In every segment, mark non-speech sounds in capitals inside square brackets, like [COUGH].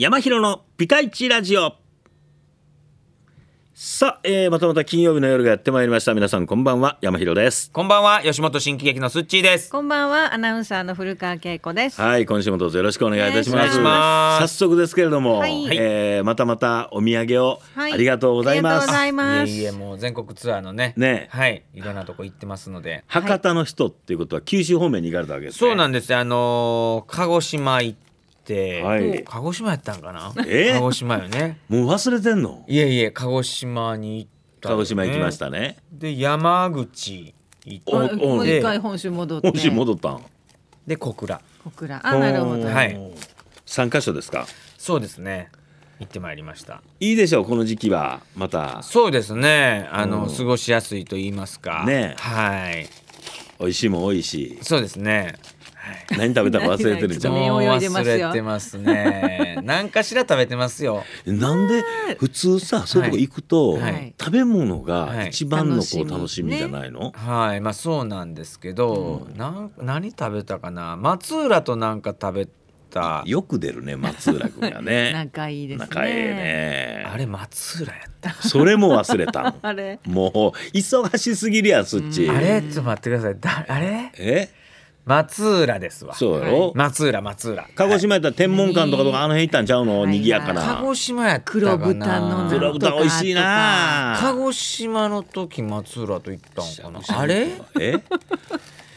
山広のピカイチラジオさあ、えー、またまた金曜日の夜がやってまいりました皆さんこんばんは山広ですこんばんは吉本新喜劇のすっちーですこんばんはアナウンサーの古川恵子ですはい今週もどうぞよろしくお願いいたします,、早速ですけれども、はい、えー、またまたお土産をありがとうございます、はい、いえもう全国ツアーのねねはいいろんなとこ行ってますので博多の人っていうことは九州方面に行かれたわけです、ね、そうなんですあのー、鹿児島行って、はい、鹿児島やったんかな、えー、鹿児島よねもう忘れてんのいえいえ鹿児島に行った、ね、鹿児島行きましたねで山口行ってもう一回本州戻って本州戻ったんで小倉小倉あなるほどはい3箇所ですかそうですね行ってまいりましたいいでしょうこの時期はまたそうですねあの、過ごしやすいと言いますかねはい美味しいも多いしそうですね何食べたか忘れてるじゃん。忘れてますね。[LAUGHS] 何かしら食べてますよ。なんで普通さそういうとこ行くと、はい、食べ物が一番のこう楽しみじゃないの？はい、まあそうなんですけど、うん、なん何食べたかな。松浦となんか食べたよく出るね松浦君がね [LAUGHS] 仲いいですね仲いいねあれ松浦やったそれも忘れた [LAUGHS] あれもう忙しすぎるやそっち、うあれちょっと待ってくださいだあれえ松浦ですわそうやろ松浦松浦鹿児島やったら天文館とかとかあの辺行ったんちゃうの、賑やかな鹿児島や黒豚の黒豚美味しいな鹿児島の時松浦と行ったんかなあれえ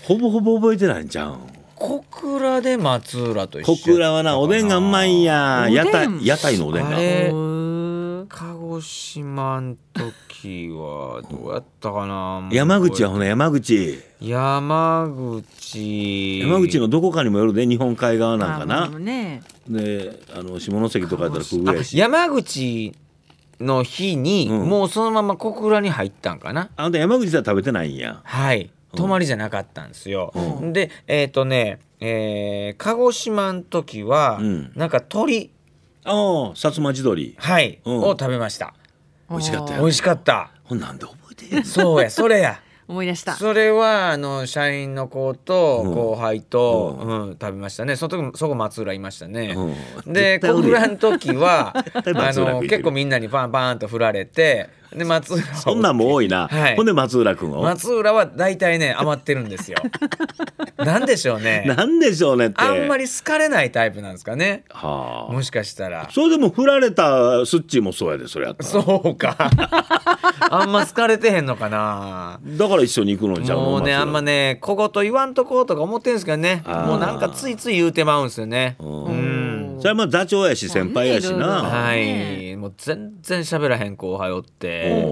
ほぼほぼ覚えてないんじゃん小倉で松浦と小倉はなおでんがうまいんや屋台屋台のおでんが。広島の時はどうやったかな山口はほな山口山口山口のどこかにもよるで日本海側なんかな、ね、であの下関とかやったらぐし山口の日に、うん、もうそのまま小倉に入ったんかなあんた山口では食べてないんやはい泊まりじゃなかったんですよ、うん、でえっ、ー、とね、えー、鹿児島の時は、うん、なんか鳥ああ、薩摩地鶏。はい、うんを食べました。美味しかった美味しかった。ほんなんで覚えてへそうや、それや。思い出した。それはあの社員の子と後輩と、ううん食べましたねその時もそこ松浦いましたね、うんで絶対小倉の時は [LAUGHS] あの結構みんなにパンパンと振られてで松浦そんなんも多いな、はい、ほんで松浦君を松浦は大体ね余ってるんですよ [LAUGHS] なんでしょうねなんでしょうねってあんまり好かれないタイプなんですかね、はあ、もしかしたらそれでも振られたスッチーもそうやでそれやったそうか [LAUGHS] あんま好かれてへんのかなだから一緒に行くのじゃもうねあんまね小言言わんとことか思ってんですけどねもうなんかついつい言うてまうんですよねうんそれはまあ座長やし先輩やしな、ね、はいも全然喋らへん後輩おって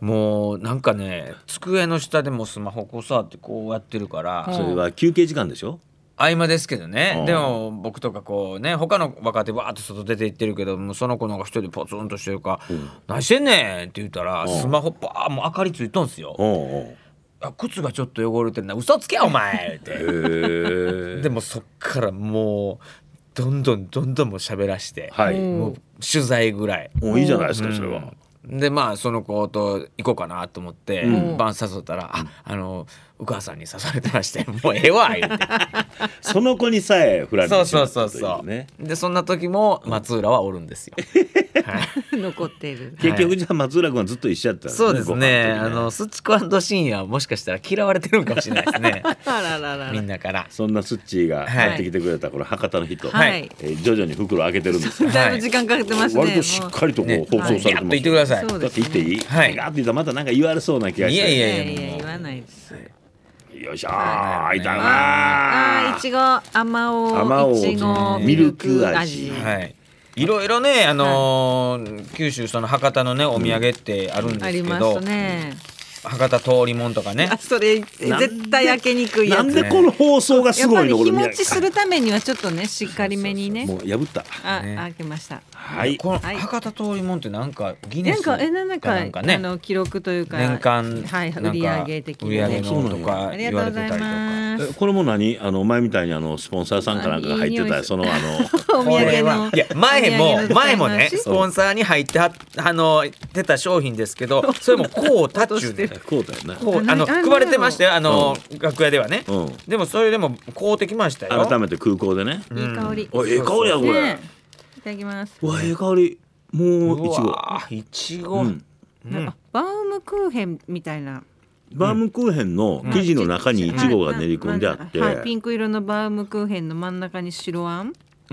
もうなんかね机の下でもスマホこう触ってこうやってるからそれは休憩時間でしょ合間ですけどね、でも僕とかこうね他の若手わーっと外出て行ってるけどもその子の方が一人でポツンとしてるか「何してんねん」って言ったら、スマホバーもう明かりついとんすよ。靴がちょっと汚れてるな嘘つけお前ってでもそっからもうどんどんどんどんも喋らして、はい、もう取材ぐらい。もういいじゃないですか、それは。でまあその子と行こうかなと思って、うん、晩誘ったら「ああのお母さんに誘われてまして [LAUGHS] もうええわ」言うて [LAUGHS] その子にさえ振られてう、そうそうそうそでそんな時も松浦はおるんですよ、[LAUGHS] はい、残ってる結局じゃあ松浦君はずっと一緒やったね、そうですねねあのスッチコ深夜はもしかしたら嫌われてるかもしれないですねみんなからそんなスッチがやってきてくれたこ博多の人、はいえー、徐々に袋開けてるんですだいぶ時間かけてますね割としっかりとこう、ね、放送されてます、やっとてくださいさい。ちょっと行っていいはい。ガーって言ったまたなんか言われそうな気がして。いやいやいや言わないです。よいしょー、いたなあいちご、あまおう、いちご、ミルク味。はい。いろいろね、あの九州その博多のねお土産ってあるんですけど、ありますね博多通りもんとかねそれ絶対焼けにくいやつなんでこの放送がすごいのやっぱり日持ちするためにはちょっとねしっかりめにねもう破ったあ、ね開けましたはいこの博多通りもんってなんかギネスかなんかなんかねあの記録というか年間はい売上的売上のとか言われてたりとかこれも何あの前みたいにあのスポンサーさんかなんかが入ってたそのあのお土産の前も前もねスポンサーに入ってはあの出た商品ですけどそれもこうタッチでこうだよねあの配れてましたよあの、楽屋ではね、でもそれでも買うてきましたよ改めて空港でね、いい香りおえい香りやこれ、いただきますわええ香りもういちごいちご、なんかバウムクーヘンみたいなバウムクーヘンの生地の中にいちごが練り込んであって、ピンク色のバウムクーヘンの真ん中に白あん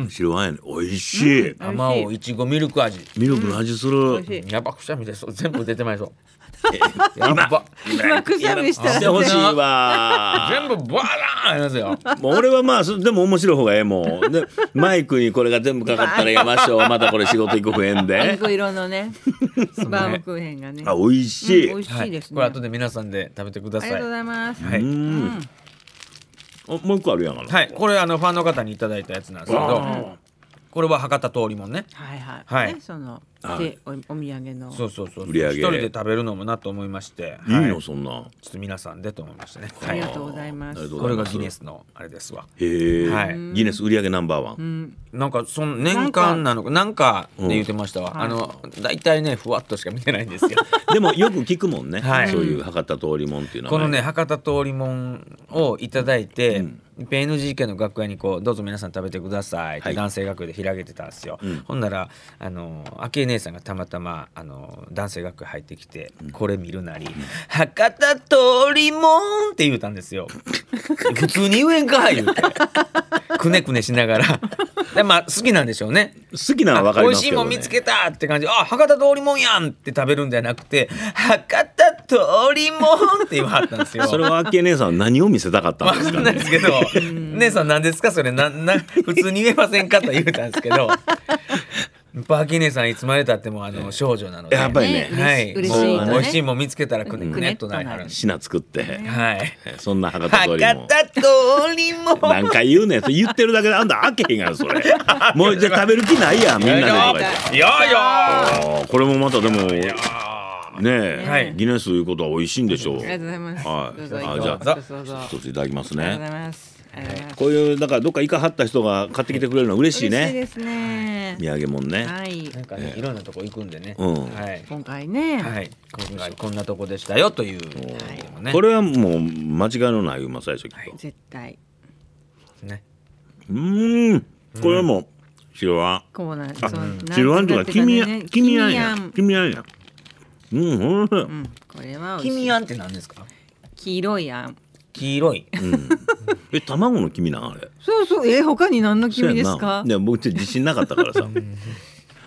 白ワイン美味しい。甘おいちごミルク味。ミルクの味する。やばくしゃみで全部出てまいそう。[LAUGHS] 今今くしゃみしたらしてしいわ [LAUGHS] 全部バーラーりますよもう俺はまあでも面白い方がええもんでマイクにこれが全部かかったらやましょう [LAUGHS] またこれ仕事行く増えんでピンク色のねバウムクーヘンがねあ美味しい、うん、美味しいですね、はい、これ後で皆さんで食べてくださいありがとうございます、はい、うんもう一個あるやんはいこれあのファンの方にいただいたやつなんですけどこれは博多通りもんねはいはい、はい、そのでおお土産のそうそうそう売り上げ一人で食べるのもなと思いましていいの、はい、そんなちょっと皆さんでと思いましたねありがとうございますこれがギネスのあれですわへえ、はい、ギネス売り上げナンバーワンなんかその年間なのかなんかって言ってましたわ、うん、あの大体ねふわっとしか見てないんですけど [LAUGHS] でもよく聞くもんね、はい、そういう博多通りもんっていうのは、ね、このね博多通りもんをいただいて、うんペっ NGK の楽屋にこう「どうぞ皆さん食べてください」って男性楽屋で開けてたんですよ、はいほんならあの昭恵姉さんがたまたまあの男性楽屋入ってきて、これ見るなり「博多通りもん」って言うたんですよ [LAUGHS] 普通に言えんか言うてくねくねしながら [LAUGHS] でまあ好きなんでしょうね好きなのは分かりますけど、ね、美味しいもん見つけたって感じあ博多通りもんやんって食べるんじゃなくて博多通りもんって言わはったんですよそれはあけ姉さん何を見せたかったんですか、ね、分かんないですけど姉さん何ですかそれなな普通に言えませんか?」と言うたんですけど。[LAUGHS] パーキー姉さんいつまでたってもあの少女なので、やっぱりね、はい、嬉しい、美味しいもん見つけたらくねくねっとなる。品作って、はい、そんな博多通りも。博多通りも。何回言うねん、言ってるだけであんたあけへんが、それ。もうじゃ食べる気ないやみんなで。いやいや。これもまたでも。ねはい、ギネスいうことは美味しいんでしょう。ありがとうございます。はい、じゃあ、一ついただきますね。ありがとうございます。こういうなんかどっかイかはった人が買ってきてくれるの嬉しいね。嬉しいですね。土産物ね。はい。なんかね、いろんなとこ行くんでね。はい。今回ね。はい。今回こんなとこでしたよという。これはもう間違いのない馬最初きっと。絶対。ね。うん。これも白ワン。こうなん。白ワンとか君や君やや君やや。うん。うん。これは。君やんって何ですか。黄色いあん。黄色い、うん、[LAUGHS] え卵の黄身なあれそうそうえ他に何の黄身ですかいや僕自信なかったからさ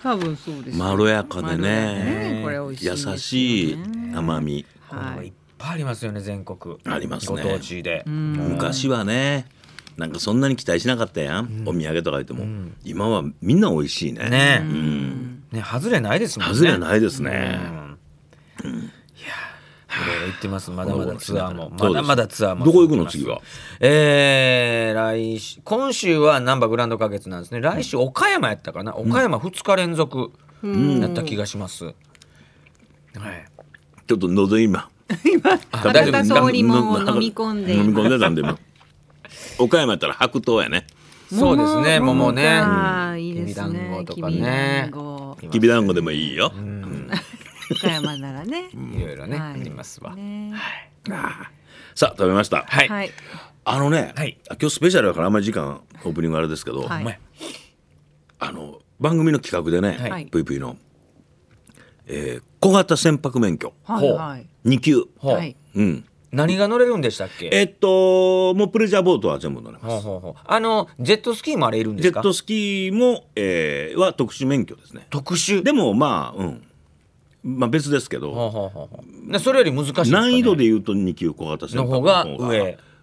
多分そうです、ね、まろやかでね、優しい甘み、はい、いっぱいありますよね全国ありますねご当地で昔はねなんかそんなに期待しなかったやん、うん、お土産とか言っても、うん、今はみんな美味しいねね,、うん、ね外れないですもんね外れないですね、うんい行ってます。まだまだツアーも。まだまだツアーも。どこ行くの次はえー、来週、今週はなんばグランド花月なんですね。来週岡山やったかな。岡山2日連続やった気がします。はい。ちょっと喉今。[LAUGHS] 今、体そうにも飲み込んで。飲み込んでたんで、岡山やったら白桃やね。そうですね、桃ね。きびだんごとかね。きびだんごでもいいよ。岡山ならね。いろいろね、ありますわ。さあ食べました。はい。あのね、今日スペシャルだからあんまり時間オープニングあれですけど、あの番組の企画でね、ぷい、ぷいの、えー、小型船舶免許、はい、2級、はいうん、何が乗れるんでしたっけえっともうプレジャーボートは全部乗れますあのジェットスキーもあれいるんですかジェットスキーも、えー、は特殊免許ですね特殊でもまあうんまあ、別ですけど、はあはあはあ、それより難しい、ね、難易度でいうと2級小型船舶の方が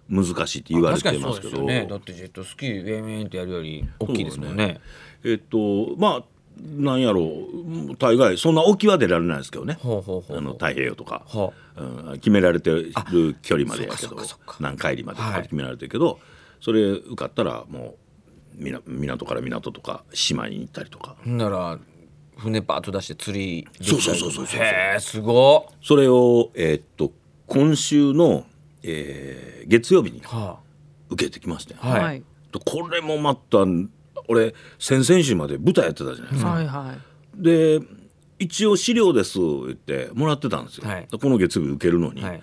難しいって言われてますけど、そうですね、だってジェットスキーウェイウェイってやるより大きいですもんね。ねえっとまあなんやろう大概そんな沖は出られないですけどね太平洋とか、うん、決められてる距離までやけど何海里までとか決められてるけど、はい、それ受かったらもう港から港とか島に行ったりとかなら船バーッと出して釣りできそうそうそうそうへえすごそれを、えーっと今週の、えー月曜日には受けてきましたよ、あはい、とこれもまた俺先々週まで舞台やってたじゃないですか、はいはい、で一応資料です言ってもらってたんですよ、はいこの月曜日受けるのに、はい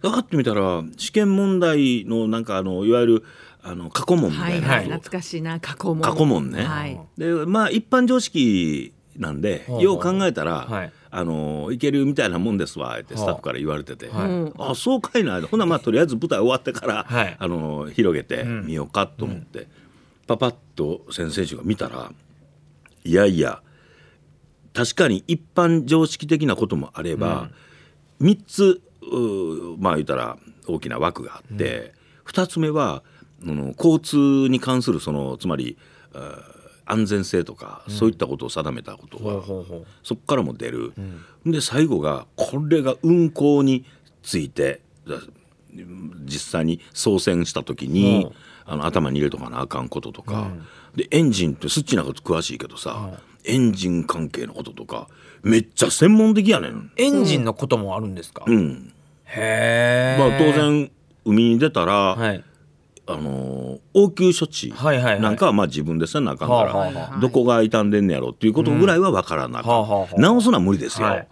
分かってみたら試験問題のなんかあのいわゆるあの過去問みいたはいいな懐かしいな過去問過去問ねはいでまあ一般常識なんで、はい、よう考えたら、はい、あのいけるみたいなもんですわってスタッフから言われてて、はい、あそうかいなほなまあとりあえず舞台終わってから、あの広げてみようかと思って、うん、パパッと先生が見たらいやいや確かに一般常識的なこともあれば、うん、3つまあ言うたら大きな枠があって、うん、2つ目は交通に関するそのつまり安全性とか、うん、そういったことを定めたことが、うん、そこからも出る、うん、で最後がこれが運行について実際に操船した時に、あの頭に入れとかなあかんこととか、でエンジンってスッチなんか詳しいけどさ、エンジン関係のこととかめっちゃ専門的やねん。エンジンのこともあるんですか、うん、へえ、まあ、当然海に出たら、はいあの応急処置なんかはまあ自分でせなあかんから、どこが傷んでんねやろっていうことぐらいは分からなく、か、うん、すのは無理ですよ、はい、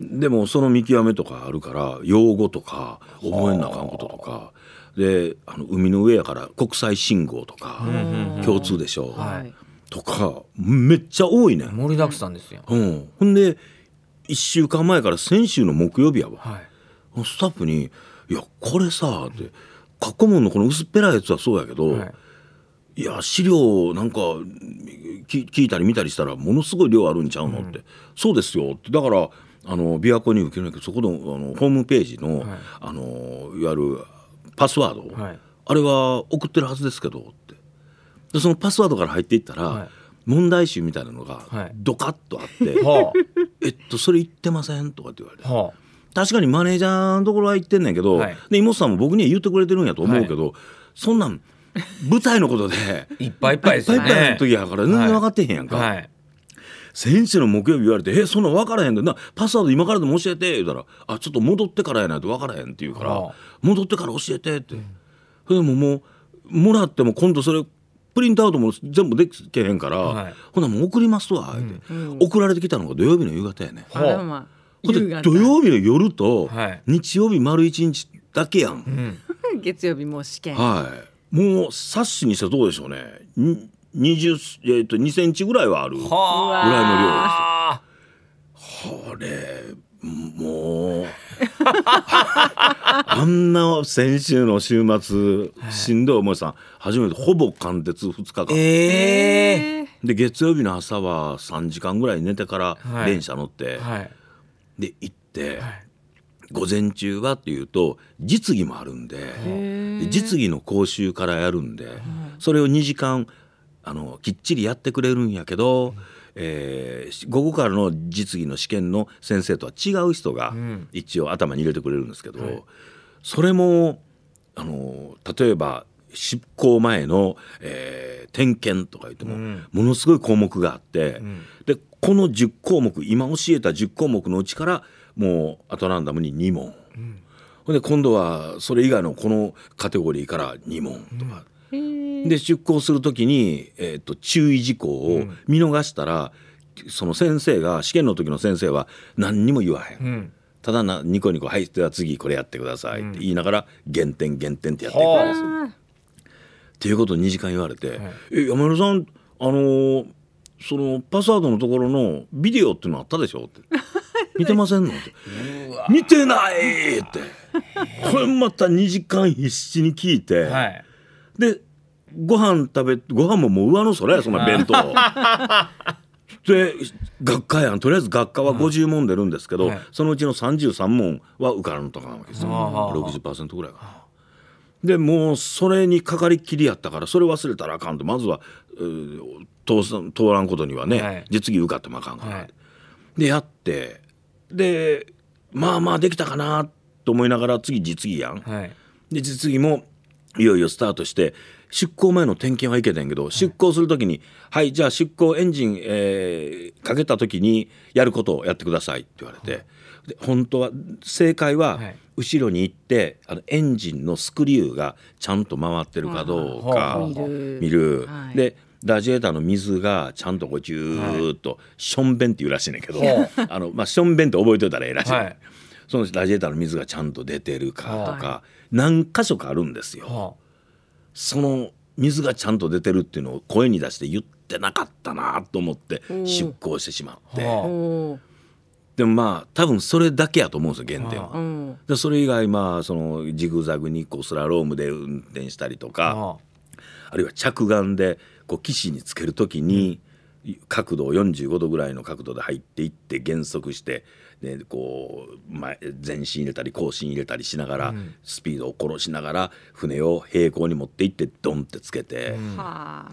でもその見極めとかあるから用語とか覚えなあかんこととか。であの海の上やから国際信号とか共通でしょう、はとかめっちゃ多いね盛りだくさんですよ、うん、ほんで1週間前から先週の木曜日やわ、はい、スタッフに「いやこれさ」って。過去問のこの薄っぺらいやつはそうやけど、はい、いや資料なんか聞いたり見たりしたらものすごい量あるんちゃうのって、うん、そうですよってだからあの琵琶湖に受けるんだけどそこのあのホームページのはい、あのいわゆるパスワード、はい、あれは送ってるはずですけどってでそのパスワードから入っていったら、はい、問題集みたいなのがドカッとあって「はい、[LAUGHS] えっとそれ言ってません」とかって言われて。はあ確かにマネージャーのところは行ってんねんけど、はい、で妹さんも僕には言ってくれてるんやと思うけど、はい、そんなん舞台のことでいっぱいいっぱいいっぱいいっぱいの時やから全然分かってへんやんか、はい、先週の木曜日言われて「えそんなん分からへんでなパスワード今からでも教えて」言うたら「あちょっと戻ってからやないと分からへん」って言うから「戻ってから教えて」って、うん、それでももうもらっても今度それプリントアウトも全部できへんから、はい、ほなもう送りますわ、うん、送られてきたのが土曜日の夕方やね、あ土曜日の夜と日曜日丸一日だけやん、うん、[LAUGHS] 月曜日も試験はいもう冊子にしてらどうでしょうね20、えー、と2センチぐらいはあるぐらいの量ですこれもう [LAUGHS] あんな先週の週末しんどい思いさん初めてほぼ貫徹2日間、えー、で月曜日の朝は3時間ぐらい寝てから電車乗って、はいはいで行って、はい、午前中はっていうと実技もあるんで実技の講習からやるんで、それを2時間あのきっちりやってくれるんやけど、うん、えー、午後からの実技の試験の先生とは違う人が一応頭に入れてくれるんですけど、うんはい、それもあの例えば執行前の、えー、点検とか言っても、ものすごい項目があって、うん、でこの10項目今教えた10項目のうちからもうアトランダムに2問、うん、ほんで今度はそれ以外のこのカテゴリーから2問とか。うん、で出向する時に、えーと、注意事項を見逃したら、その先生が試験の時の先生は何にも言わへん、ただなニコニコ「はいでは次これやってください」って言いながら減点減点ってやっていくんですよ。っていうことを2時間言われて「はい、え山田さんあのー、そのパスワードのところのビデオっていうのあったでしょ?」って。[LAUGHS] 見てませんのって見てないってこれまた2時間必死に聞いて、はい、でご飯食べご飯ももう上のれやそんな弁当 [LAUGHS] で学科やんとりあえず学科は50問出るんですけど、はい、そのうちの33問は受からんとかなわけですよ60%ぐらいが。でもうそれにかかりきりやったからそれ忘れたらあかんとまずは通通らんことにはね、はい、受かってもあかんから、はい、でやってでまあまあできたかなと思いながら次実技やん、はい、で実技もいよいよスタートして出航前の点検はいけてんけど、出航するときに「はい、はい、じゃあ出航エンジン、えー、かけたときにやることをやってください」って言われて、で本当は正解は、はい後ろに行ってあのエンジンのスクリューがちゃんと回ってるかどうか見る。でラジエーターの水がちゃんとこうジューッとしょんべんっていうらしいねんけど、はい、あのまあ、しょんべんって覚えといたらええらしい、はい、そのラジエーターの水がちゃんと出てるかとか、何箇所かあるんですよ。その水がちゃんと出てるっていうのを声に出して言ってなかったなと思って出航してしまって。でもまあ多分それだけやと思うんですよ原点は。うん、それ以外まあそのジグザグにこうスラロームで運転したりとかあるいは着眼でこう岸につける時に角度を45度ぐらいの角度で入っていって減速してでこう前前進入れたり後進入れたりしながら、うん、スピードを殺しながら船を平行に持っていってドンってつけて、うん、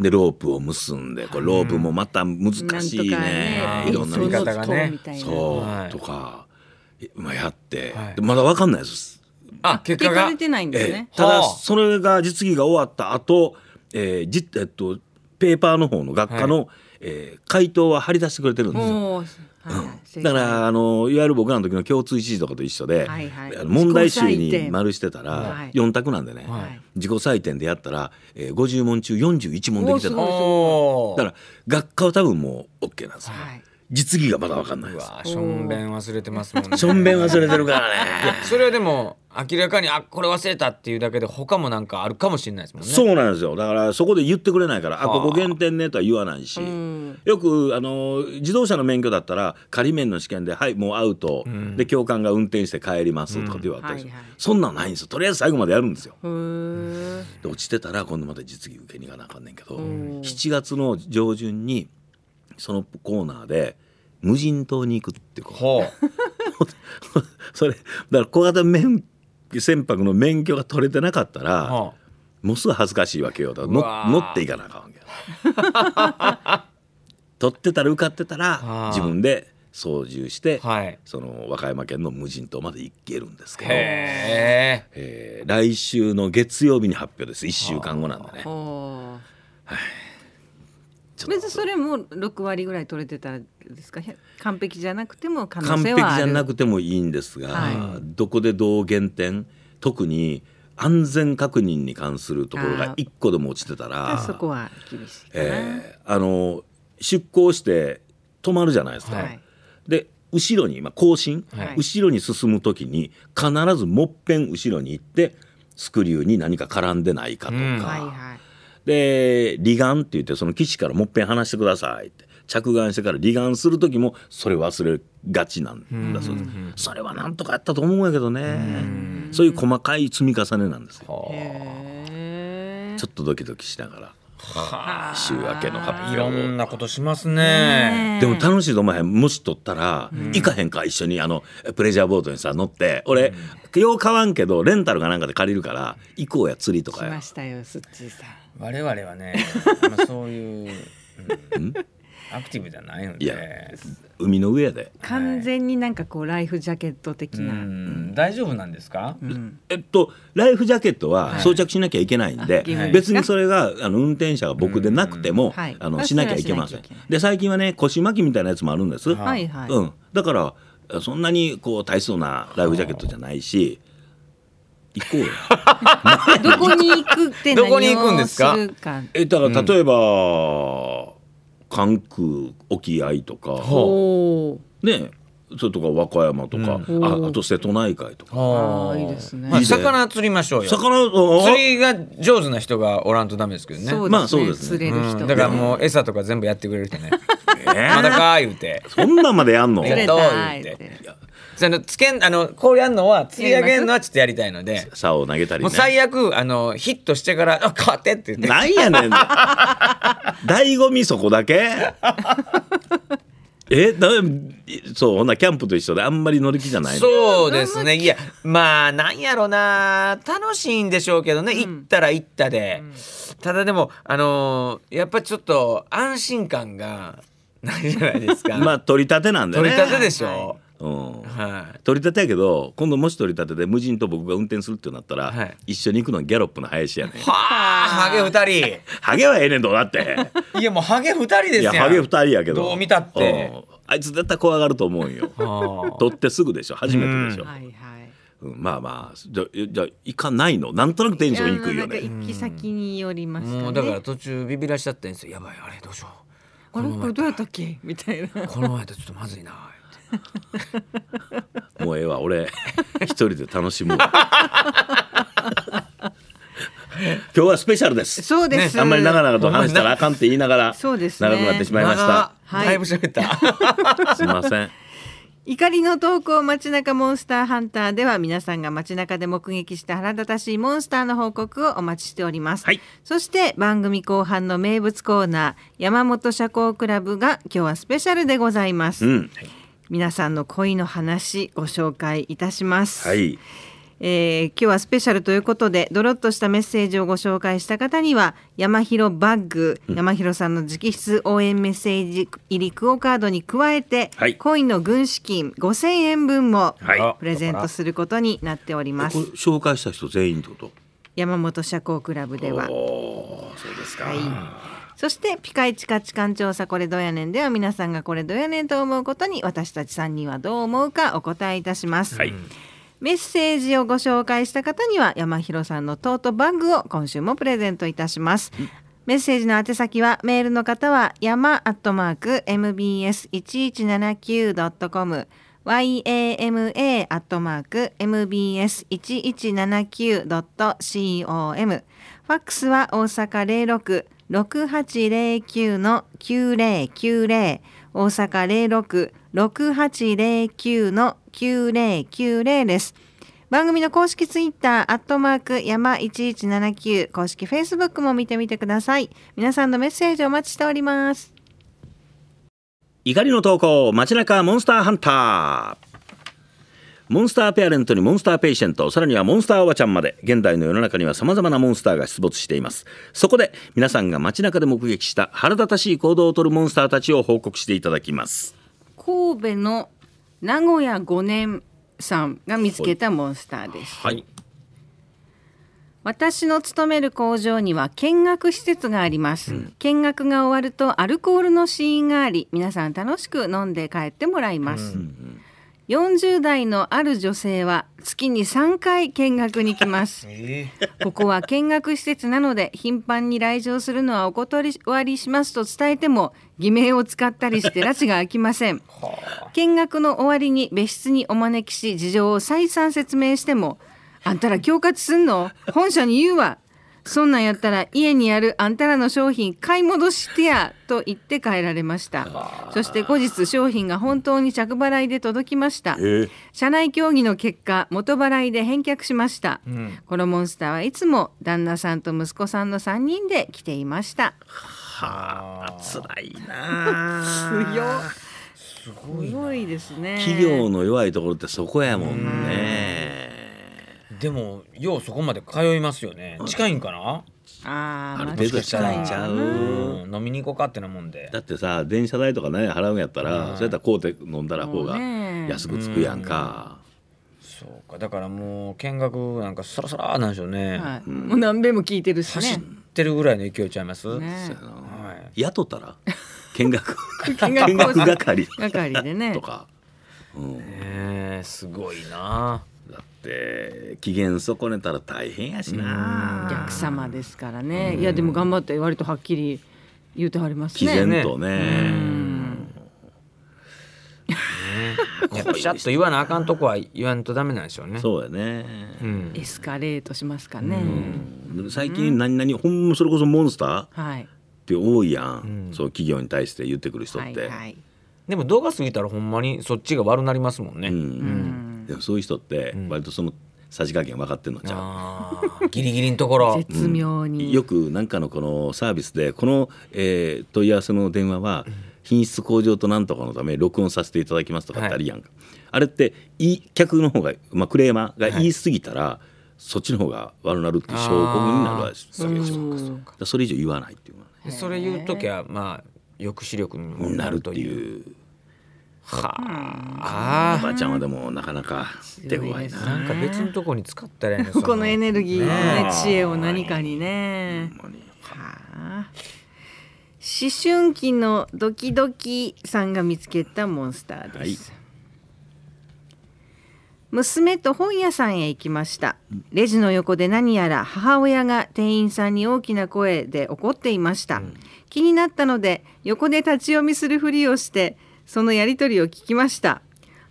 でロープを結んでこれロープもまた難しいねね、いろんな見方がね。そう、はい、とか、まあ、やって、はい、まだ分かんないです。あ結果が出てないんですね、えー、ただそれが実技が終わった後、えーじえっとペーパーの方の学科の、はいえー、回答は張り出してくれてるんですよ。うん、だからあのいわゆる僕らの時の共通一時とかと一緒で、はいはい、問題集に丸してたら4択なんでね、はい、自己採点でやったら、えー、50問中41問できてただから学科は多分もう OK なんですよ。はい実技がまだ分かんないですしょんべん忘れてますもんねしょんべん忘れてるからねそれはでも明らかにあこれ忘れたっていうだけで他もなんかあるかもしれないですもんねそうなんですよだからそこで言ってくれないからあここ減点ねとは言わないしよくあの自動車の免許だったら仮免の試験で「はいもうアウト」うん、で教官が運転して帰りますとかって言われたり、うんはいはい、そんなんないんですよとりあえず最後までやるんですよで落ちてたら今度また実技受けに行かなあかんねんけど7月の上旬にそのコーナーで無人島に行くっていうか、[LAUGHS] それだから小型免船舶の免許が取れてなかったら、はあ、もうすぐ恥ずかしいわけよだ乗っていかなあかんわけよ [LAUGHS] 取ってたら受かってたら、はあ、自分で操縦して、はい、その和歌山県の無人島まで行けるんですけど、えー、来週の月曜日に発表です1週間後なんでね。はあはいちょっと別にそれも6割ぐらい取れてたですか完璧じゃなくても可能性は完璧じゃなくてもいいんですが、はい、どこでどう減点特に安全確認に関するところが1個でも落ちてたらそこは厳しいえー、あの出航して止まるじゃないですか。はい、で後ろに今後進、はい、後ろに進む時に必ずもっぺん後ろに行ってスクリューに何か絡んでないかとか、うんはいはい、で離岸って言ってその岸からもっぺん離してくださいって着岸してから離岸する時もそれ忘れがちなんだそうです、それは何とかやったと思うんやけどね、そういう細かい積み重ねなんですよ、ちょっとドキドキしながら。はあ、週明けの発表いろんなことしますねでも楽しいと思えへんもし取ったら、うん、行かへんか一緒にあのプレジャーボートにさ乗って俺、うん、よう買わんけどレンタルかなんかで借りるから行こうや釣りとかや。来ましたよスッチーさん。我々はね、[LAUGHS] まあ、そういう、うん、アクティブじゃないのでいや海の上で完全になんかこうライフジャケット的な、はい、大丈夫なんですか、うん、えっとライフジャケットは装着しなきゃいけないんで、はい、別にそれがあの運転者が僕でなくても、はい、あのしなきゃいけませんで最近はね腰巻きみたいなやつもあるんです、はいはいうん、だからそんなにこう大層なライフジャケットじゃないし、はあ行こうよ [LAUGHS] どこに行くってどこに行くんですかえだから例えば、関空沖合とか、はあ、ねそれとか和歌山とか、うん、ああと瀬戸内海とかああいいですね、まあ、魚釣りましょうよ魚釣りが上手な人がおらんとダメですけどね、まあそうですね釣れる人、うん、だからもう餌とか全部やってくれる人ね [LAUGHS] えまだかー言うてそんなんまでやんのやっとー言うてそのつけんあの氷あんのは釣り上げるのはちょっとやりたいので竿を投げたり、ね最悪あのヒットしてから「あって」って言ってなんやねん [LAUGHS] 醍醐味そこだけえだそうほんなキャンプと一緒であんまり乗り気じゃないそうですねいやまあなんやろな楽しいんでしょうけどね行ったら行ったで、ただでもあのーやっぱちょっと安心感がないじゃないですか、[LAUGHS] まあ取り立てなんでね取り立てでしょ、うん、はい、取り立てやけど今度もし取り立てで無人と僕が運転するってなったら、はい、一緒に行くのはギャロップの林やねはあハゲ2人ハゲはええねんどうだって [LAUGHS] いやもうハゲ2人ですよハゲ2人やけどどう見たって、あいつ絶対怖がると思うんよ [LAUGHS] 取ってすぐでしょ初めてでしょ、うん、はいはいうん、まあまあじゃじゃ行かないのなんとなくテンション低いよね行き先によります、ね、もうだから途中ビビらしちゃったんですよやばいあれどうしようあれこれどうやったっけみたいなこの前だちょっとまずいなもうええわ俺 [LAUGHS] 一人で楽しむわ今日はスペシャルですそうです、あんまり長々と話したらあかんって言いながらそうです長くなってしまいました長だいぶ喋った、[LAUGHS] すいません怒りの投稿街中モンスターハンターでは皆さんが街中で目撃した腹立たしいモンスターの報告をお待ちしております、はいそして番組後半の名物コーナー山本社交クラブが今日はスペシャルでございます、うん皆さんの恋の話ご紹介いたします。はいえー、今日はスペシャルということでドロッとしたメッセージをご紹介した方には山広バッグ、うん、山広さんの直筆応援メッセージ入りクオカードに加えて、はい、コインの軍資金5000円分もプレゼントすることになっております。はい、紹介した人全員ってこと山本社交クラブでは。そうですか、はいそしてピカイチ価値観調査これどやねんでは皆さんがこれどやねんと思うことに私たち3人はどう思うかお答えいたします、はい、メッセージをご紹介した方には山広さんのトートバッグを今週もプレゼントいたします、メッセージの宛先はメールの方は山アットマーク mbs1179.com yama アットマーク mbs1179.com ファックスは大阪六八零九の九零九零。大阪零六六八零九の九零九零です。番組の公式ツイッター、アットマーク、山一一七九、公式フェイスブックも見てみてください。皆さんのメッセージお待ちしております。怒りの投稿、街中モンスターハンター。モンスターペアレントにモンスターペイシェントさらにはモンスターおばちゃんまで現代の世の中にはさまざまなモンスターが出没していますそこで皆さんが街中で目撃した腹立たしい行動をとるモンスターたちを報告していただきます神戸の名古屋五年さんが見つけたモンスターです、はい、私の勤める工場には見学施設があります、うん、見学が終わるとアルコールの試飲があり皆さん楽しく飲んで帰ってもらいます、うんうん40代のある女性は月に3回見学に来ます、[LAUGHS] ここは見学施設なので頻繁に来場するのはお断りしますと伝えても偽名を使ったりして拉致が開きません [LAUGHS] 見学の終わりに別室にお招きし事情を再三説明しても「あんたら恐喝すんの本社に言うわ」そんなんやったら家にあるあんたらの商品買い戻してやと言って帰られましたそして後日商品が本当に着払いで届きました、えー、社内協議の結果元払いで返却しました、うん、このモンスターはいつも旦那さんと息子さんの3人で来ていましたはあつらいな強すごいですね企業の弱いところってそこやもんねでもようそこまで通いますよね近いんかなあある程度近いんちゃう、飲みに行こうかってなもんでだってさ電車代とかね払うんやったら、そうやったらこうて飲んだら方が安くつくやんか、そうかだからもう見学なんかさらさらなんでしょうね、もう何べんも聞いてるし、走ってるぐらいの勢いちゃいます、ねはい、雇ったら [LAUGHS] 見学見学係係でねとか、うん、ねすごいなだって機嫌損ねたら大変やしな逆様ですからねいやでも頑張って割とはっきり言うてはりますね毅然とねこしゃっと言わなあかんとこは言わんとダメなんでしょうねそうやね、うん、エスカレートしますかね、[LAUGHS] うん、最近何々ほんそれこそモンスター、はい、って多いやん、うん、そう企業に対して言ってくる人って、はいはい、でも動画過ぎたらほんまにそっちが悪なりますもんね、うんでもそういう人って割とそのさじ加減分かってんのちゃうギリギリのところ [LAUGHS] 絶妙に、うん、よくなんかのこのサービスでこの、えー、問い合わせの電話は品質向上となんとかのため録音させていただきますとかってあるやんか、はい、あれってい客の方が、まあ、クレーマーが言い過ぎたら、はいそっちの方が悪なるっていう証拠になるわけでしそれ以上言わないっていうのは、ね、それ言う時はまあ抑止力になるというはあ、おばあちゃんはでもなかなか手強いな。なんか別のとこに使ったらいいの。[LAUGHS] このエネルギー、の、ね、知恵を何かにね。はあ。思春期のドキドキさんが見つけたモンスターです。はい、娘と本屋さんへ行きました。レジの横で何やら母親が店員さんに大きな声で怒っていました。うん、気になったので横で立ち読みするふりをして。そのやり取りを聞きました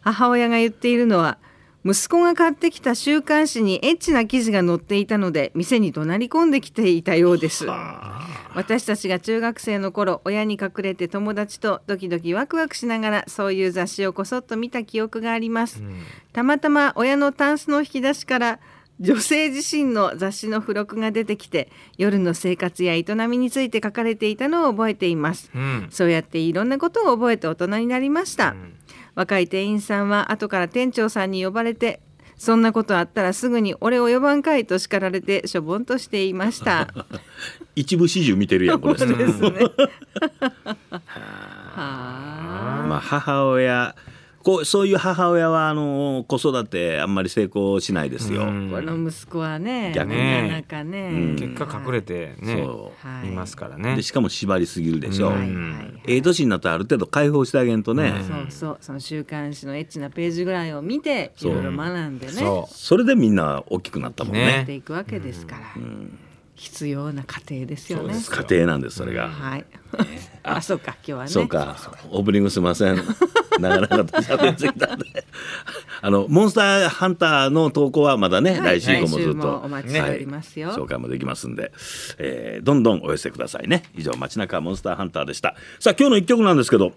母親が言っているのは息子が買ってきた週刊誌にエッチな記事が載っていたので店に怒鳴り込んできていたようです私たちが中学生の頃親に隠れて友達とドキドキワクワクしながらそういう雑誌をこそっと見た記憶があります、うん、たまたま親のタンスの引き出しから女性自身の雑誌の付録が出てきて夜の生活や営みについて書かれていたのを覚えています、うん、そうやっていろんなことを覚えて大人になりました、うん、若い店員さんは後から店長さんに呼ばれてそんなことあったらすぐに俺を呼ばんかいと叱られてしょぼんとしていました [LAUGHS] 一部始終見てるやんこれですね [LAUGHS] はまあ母親こうそういう母親はあの子育てあんまり成功しないですよ。この息子はね逆にねなんかね、うん、結果隠れてね、はい、いますからねでしかも縛りすぎるでしょう、ええ年になったらある程度解放してあげんとね、そうそうその週刊誌のエッチなページぐらいを見ていろいろ学んでねそれでみんな大きくなったもんね。ねていくわけですから。うん必要な過程ですよね。過程なんです、それが。はい。[LAUGHS] あ、そうか、今日はね。そうか、オープニングすみません。なかなか喋りすぎたんで。[LAUGHS] あのモンスターハンターの投稿はまだね、来週以降もずっとお待ちしておりますよ、紹介もできますんで、えー、どんどんお寄せくださいね。以上街中モンスターハンターでした。さあ今日の一曲なんですけど、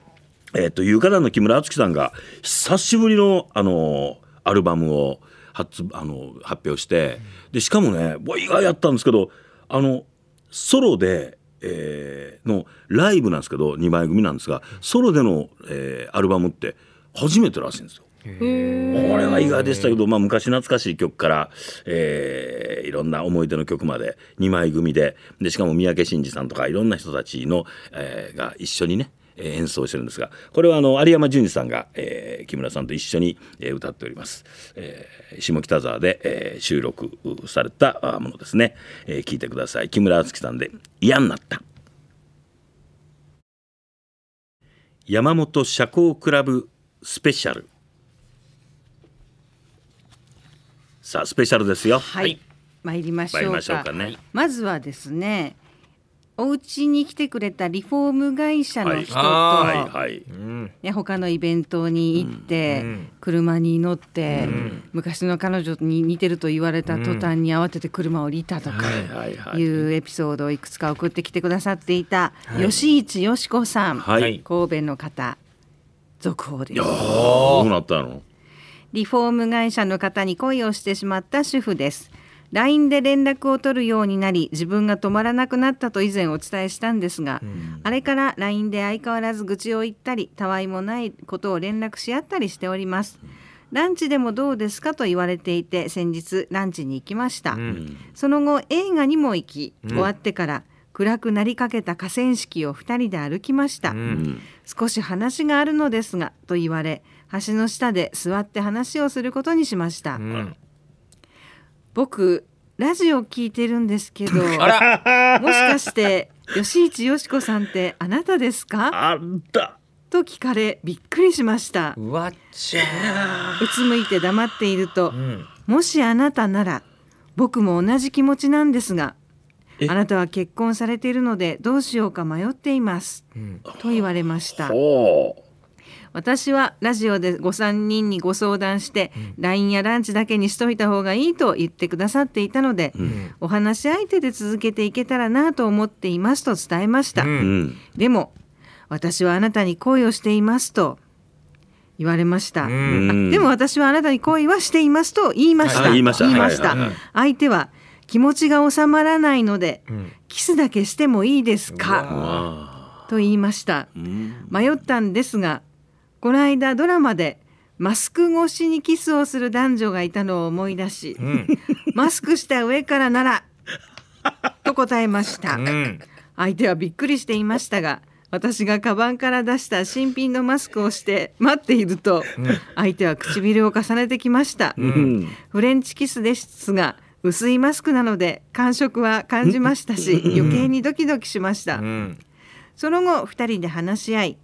えっ、と有価団の木村敦樹さんが久しぶりのあのアルバムを発あの発表して、でしかもね、ボイがやったんですけど。あのソロで、えー、のライブなんですけど2枚組なんですがソロでの、えー、アルバムって初めてらしいんですよ。これは意外でしたけど、まあ、昔懐かしい曲から、えー、いろんな思い出の曲まで2枚組ででしかも三宅伸二さんとかいろんな人たちの、えー、が一緒にねえー、演奏してるんですがこれはあの有山淳二さんが、えー、木村さんと一緒に、えー、歌っております、えー、下北沢で、えー、収録されたものですね、えー、聞いてください木村敦樹さんで「嫌になった」山本社交クラブスペシャルさあスペシャルですよはい、はい、参りましょうかましょうかねまずはですねお家に来てくれたリフォーム会社の人と、はいはいね、他のイベントに行って、うん、車に乗って、うん、昔の彼女に似てると言われた途端に慌てて車を降りたとかいうエピソードをいくつか送ってきてくださっていた吉一よしこさん、はい、神戸の方続報です。どうなったのリフォーム会社の方に恋をしてしまった主婦です。LINE で連絡を取るようになり自分が止まらなくなったと以前お伝えしたんですが、うん、あれから LINE で相変わらず愚痴を言ったりたわいもないことを連絡し合ったりしております。ランチでもどうですかと言われていて先日ランチに行きました、うん、その後映画にも行き、終わってから暗くなりかけた河川敷を2人で歩きました、うん、少し話があるのですがと言われ橋の下で座って話をすることにしました、僕ラジオ聞いてるんですけど [LAUGHS] もしかして吉市よしこさんってあなたですかと聞かれびっくりしましたうつむいて黙っていると、うん、もしあなたなら僕も同じ気持ちなんですがあなたは結婚されているのでどうしようか迷っています、うん、と言われました。私はラジオでご3人にご相談して、LINE やランチだけにしといた方がいいと言ってくださっていたので、うん、お話し相手で続けていけたらなと思っていますと伝えました、うん、でも私はあなたに恋をしていますと言われました、でも私はあなたに恋はしていますと言いました、い、言いました、はい、相手は気持ちが収まらないので、キスだけしてもいいですかと言いました迷ったんですがこの間ドラマでマスク越しにキスをする男女がいたのを思い出し、うん、マスクした上からなら [LAUGHS] と答えました、うん、相手はびっくりしていましたが私がカバンから出した新品のマスクをして待っていると、相手は唇を重ねてきました、うん、フレンチキスですが薄いマスクなので感触は感じましたし余計にドキドキしました、その後2人で話し合い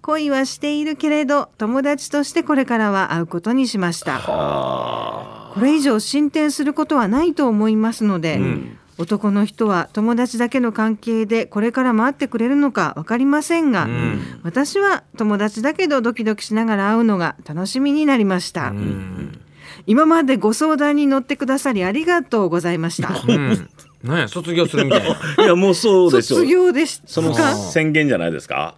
恋はしているけれど友達としてこれからは会うことにしましたこれ以上進展することはないと思いますので、うん、男の人は友達だけの関係でこれからも会ってくれるのか分かりませんが、うん、私は友達だけどドキドキしながら会うのが楽しみになりました、うん、今までご相談に乗ってくださりありがとうございました、なんや卒業するみたいな。[LAUGHS] いやもうそうでしょ。卒業です。その宣言じゃないですか。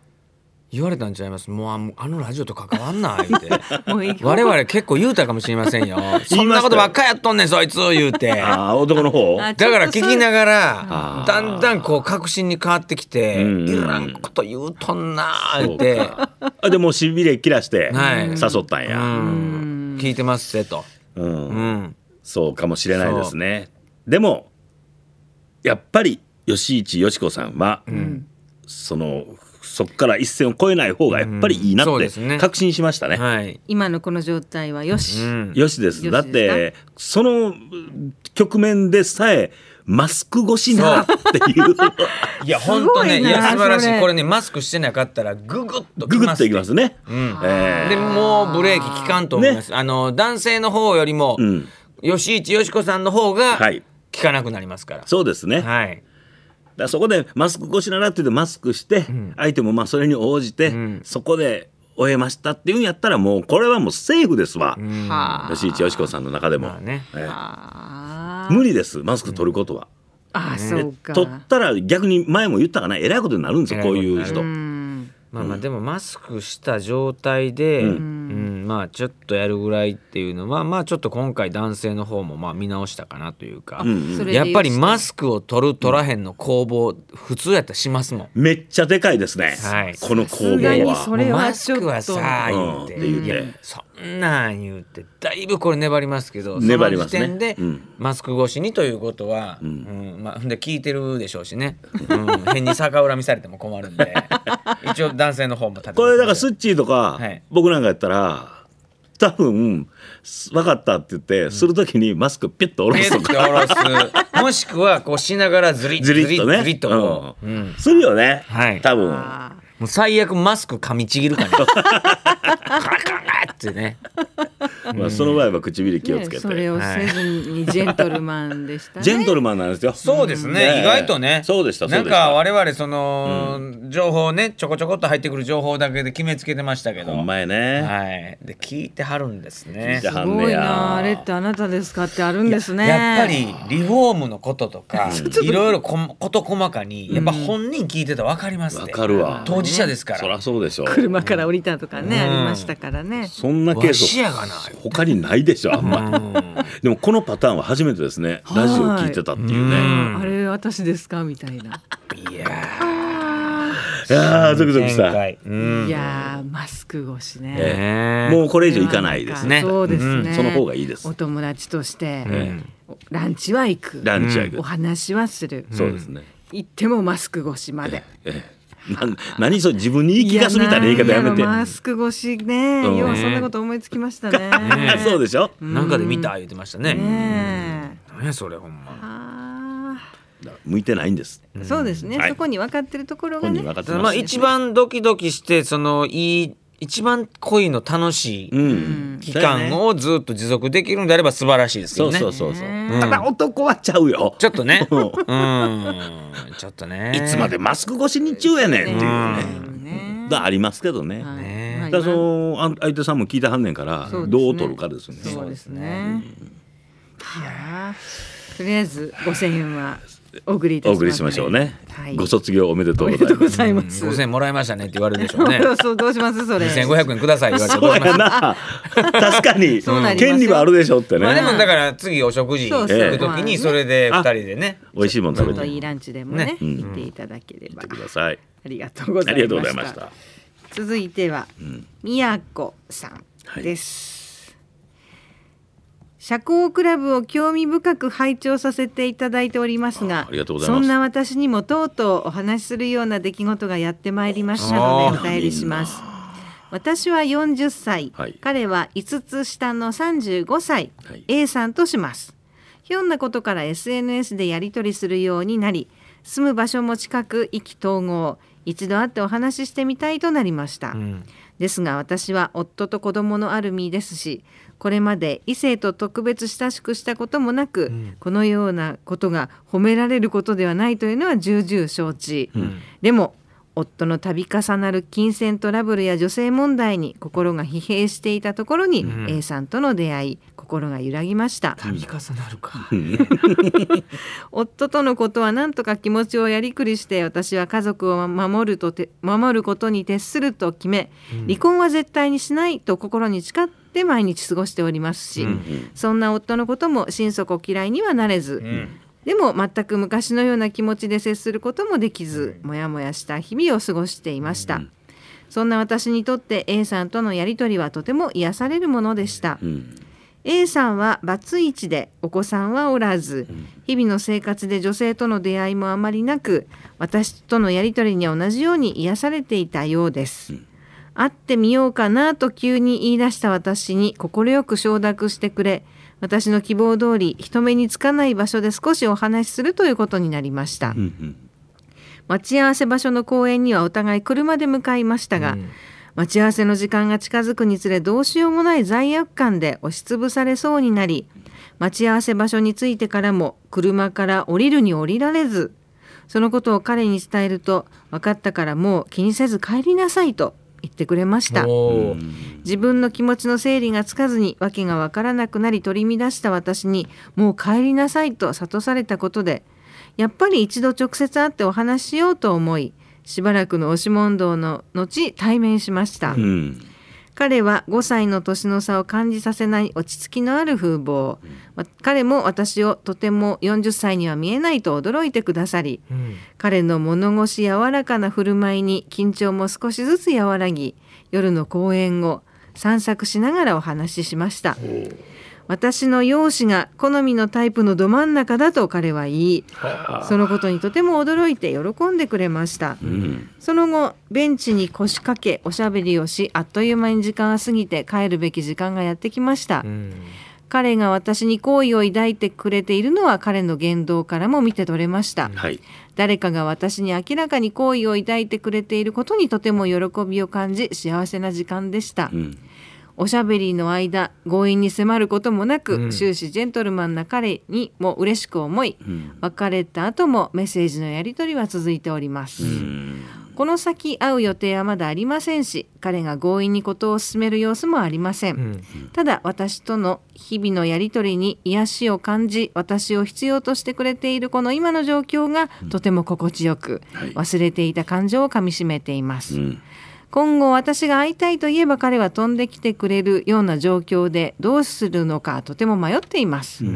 言われたんちゃいますもうあのラジオと関わんないって [LAUGHS] 我々結構言うたかもしれませんよ [LAUGHS] そんなことばっかやっとんねんそいつを言うてあ男の方だから聞きながらだんだんこう確信に変わってきていらんこと言うとんなってあでもしびれ切らして、はい、誘ったんや、聞いてますってと、うん、うん、そうかもしれないですねでもやっぱり吉一よしこさんは、うん、そのそこから一線を越えない方がやっぱりいいなって確信しましたね。今のこの状態はよし、よしです。だってその局面でさえマスク越しなっていう [LAUGHS] いや本当ねいや素晴らしいこれねマスクしてなかったらググっとググっといきますね、うえでもうブレーキ効かんと思います、ね、あの男性の方よりも、吉一よしこさんの方が効かなくなりますから、そうですねはいだそこでマスク越しならって言ってマスクして、相手もまあそれに応じて、そこで終えましたっていうんやったらもうこれはもうセーフですわ、うん、吉一よしこさんの中でも、あねえ無理ですマスク取ることは。うん、あそうか取ったら逆に前も言ったかなえらいことになるんですよこういう人。まあまあでもマスクした状態で、うん、まあちょっとやるぐらいっていうのはまあちょっと今回男性の方もまあ見直したかなというか、うんうん、やっぱりマスクを取る取らへんの攻防、普通やったらしますもんめっちゃでかいですね、はい、この攻防はマスクはさあ、うん、って言って、う何言うてだいぶこれ粘りますけど粘りますねその時点で、マスク越しにということは、うん、うん、まあ、で聞いてるでしょうしね、うん、変に逆恨みされても困るんで [LAUGHS] 一応男性の方もこれだからスッチーとか、はい、僕なんかやったら多分分かったって言って、うん、する時にマスクピュッと下ろすとかすもしくはこうしながらずりずりとねずりと、うん、するよね、はい、多分。もう最悪マスク噛みちぎるかね。[LAUGHS] ってね [LAUGHS] まあその場合は唇気をつけて、ね、それをせずにジェントルマンでした、ね、ジェントルマンなんですよそうですね、ね、意外とねそうでしたなんか我々その、うん、情報ねちょこちょこっと入ってくる情報だけで決めつけてましたけどほんまやねはいで聞いてはるんですねすごいなあれってあなたですかってあるんですねやっぱりリフォームのこととかいろいろこ事細かにやっぱ本人聞いてたら分かりますわ、ね、かるわ当事者ですからそりゃそうでしょう車から降りたとかね、ありましたからねそんなケースがな他にないでしょあんまりでもこのパターンは初めてですねラジオ聞いてたっていうねあれ私ですかみたいないやいやゾクゾクしたいやマスク越しね、もうこれ以上行かないですねそうですね、その方がいいですお友達として、ランチは行くランチは行く、お話はする、そうですね行ってもマスク越しまで、え何それ自分に言い聞かすみたいな言い方やめてマスク越しね、うん、ようそんなこと思いつきましたね [LAUGHS] そうでしょ、うん、なんかで見た言ってましたねねねそれほんま向いてないんです、そうですね、そこに分かってるところがねまあ一番ドキドキしてそのいい一番恋の楽しい期間をずっと持続できるんであれば素晴らしいですよね。そうそうそうただ男はちゃうよ。ちょっとね。[LAUGHS] うん。ちょっとね。いつまでマスク越しに中やねんっていうね。だありますけどね。だその相手さんも聞いてはんねんからどう取るかですね。そうですね。いやとりあえず五千円は。お送りいたします、お送りしましょうね、はい、ご卒業おめでとうございます五千もらいましたねって言われるでしょうね [LAUGHS] そうどうしますそれ二千五百円ください言われてそうな確かに権利はあるでしょうってね、まあ、でもだから次お食事行くときにそれで二人でね美味しいもの食べていいランチでもねね、行っていただければくださいありがとうございました続いては、うん、宮子さんです、はい社交クラブを興味深く拝聴させていただいておりますがそんな私にもとうとうお話しするような出来事がやってまいりましたのでお便りします私は40歳、はい、彼は5つ下の35歳、はい、A さんとしますひょんなことから SNS でやり取りするようになり住む場所も近く意気投合一度会ってお話ししてみたいとなりました、うんですが私は夫と子供のある身ですしこれまで異性と特別親しくしたこともなく、うん、このようなことが褒められることではないというのは重々承知、うん、でも夫の度重なる金銭トラブルや女性問題に心が疲弊していたところに、A さんとの出会い心が揺らぎました度重なるか [LAUGHS] [LAUGHS] 夫とのことは何とか気持ちをやりくりして私は家族を守るとて守ることに徹すると決め、離婚は絶対にしないと心に誓っで毎日過ごしておりますし、うんそんな夫のことも心底嫌いにはなれず、うん、でも全く昔のような気持ちで接することもできず、モヤモヤした日々を過ごしていました、うん、そんな私にとって A さんとのやり取りはとても癒されるものでした、A さんはバツイチでお子さんはおらず日々の生活で女性との出会いもあまりなく私とのやり取りには同じように癒されていたようです、会ってみようかなと急に言い出した私に快く承諾してくれ私の希望通り人目につかない場所で少しお話しするということになりました、うんうん、待ち合わせ場所の公園にはお互い車で向かいましたが、うん、待ち合わせの時間が近づくにつれどうしようもない罪悪感で押しつぶされそうになり待ち合わせ場所に着いてからも車から降りるに降りられずそのことを彼に伝えると分かったからもう気にせず帰りなさいと言ってくれました自分の気持ちの整理がつかずに訳が分からなくなり取り乱した私にもう帰りなさいと諭されたことでやっぱり一度直接会ってお話ししようと思いしばらくの押し問答の後対面しました、うん彼は5歳の年の差を感じさせない落ち着きのある風貌、うん、彼も私をとても40歳には見えないと驚いてくださり、うん、彼の物腰柔らかな振る舞いに緊張も少しずつ和らぎ夜の公演を散策しながらお話ししました。うん私の容姿が好みのタイプのど真ん中だと彼は言いそのことにとても驚いて喜んでくれました、うん、その後ベンチに腰掛けおしゃべりをしあっという間に時間が過ぎて帰るべき時間がやってきました、うん、彼が私に好意を抱いてくれているのは彼の言動からも見て取れました、はい、誰かが私に明らかに好意を抱いてくれていることにとても喜びを感じ幸せな時間でした、うんおしゃべりの間強引に迫ることもなく、うん、終始ジェントルマンな彼にも嬉しく思い、うん、別れた後もメッセージのやり取りは続いております。この先会う予定はまだありませんし彼が強引にことを進める様子もありません、うん、ただ私との日々のやり取りに癒しを感じ私を必要としてくれているこの今の状況がとても心地よく、うんはい、忘れていた感情をかみしめています、うん今後私が会いたいと言えば彼は飛んできてくれるような状況でどうするのかとても迷っています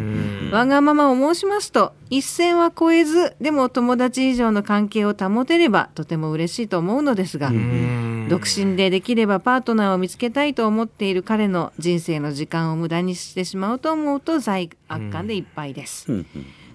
わがままを申しますと一線は越えずでも友達以上の関係を保てればとても嬉しいと思うのですが独身でできればパートナーを見つけたいと思っている彼の人生の時間を無駄にしてしまうと思うと罪悪感でいっぱいです、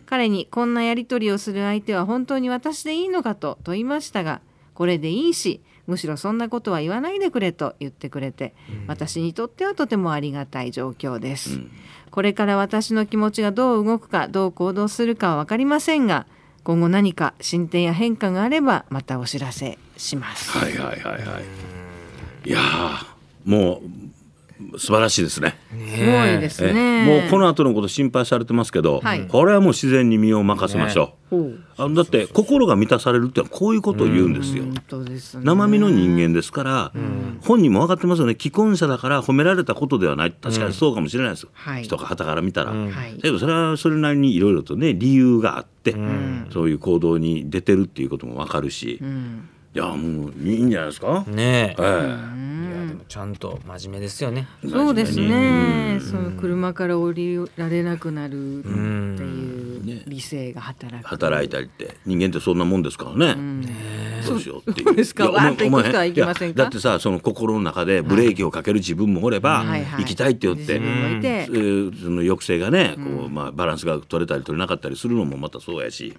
彼にこんなやり取りをする相手は本当に私でいいのかと問いましたがこれでいいしむしろそんなことは言わないでくれと言ってくれて、私にとってはとてもありがたい状況です、うん、これから私の気持ちがどう動くかどう行動するかは分かりませんが今後何か進展や変化があればまたお知らせします。はいはいはいはい。いやもう素晴らしいですね。すごいですね。もうこの後のこと心配されてますけど、はい、これはもう自然に身を任せましょう。ね、あだって心が満たされるってのはこういうことを言うんですよ。すね、生身の人間ですから、本人も分かってますよね。既婚者だから褒められたことではない。確かにそうかもしれないです。う人が旗から見たら、はい、けどそれはそれなりにいろいろとね理由があって、そういう行動に出てるっていうこともわかるし。ういやもういいんじゃないですか。ねえ。えー、いやでもちゃんと真面目ですよね。そうですね。その車から降りられなくなるっていう。いね理性が働く働いたりって人間ってそんなもんですからね、どうしようっていうですかわーっと行く人はいきませんかだってさその心の中でブレーキをかける自分もおれば、行きたいって言って、えその抑制がねこう、まあ、バランスが取れたり取れなかったりするのもまたそうやし、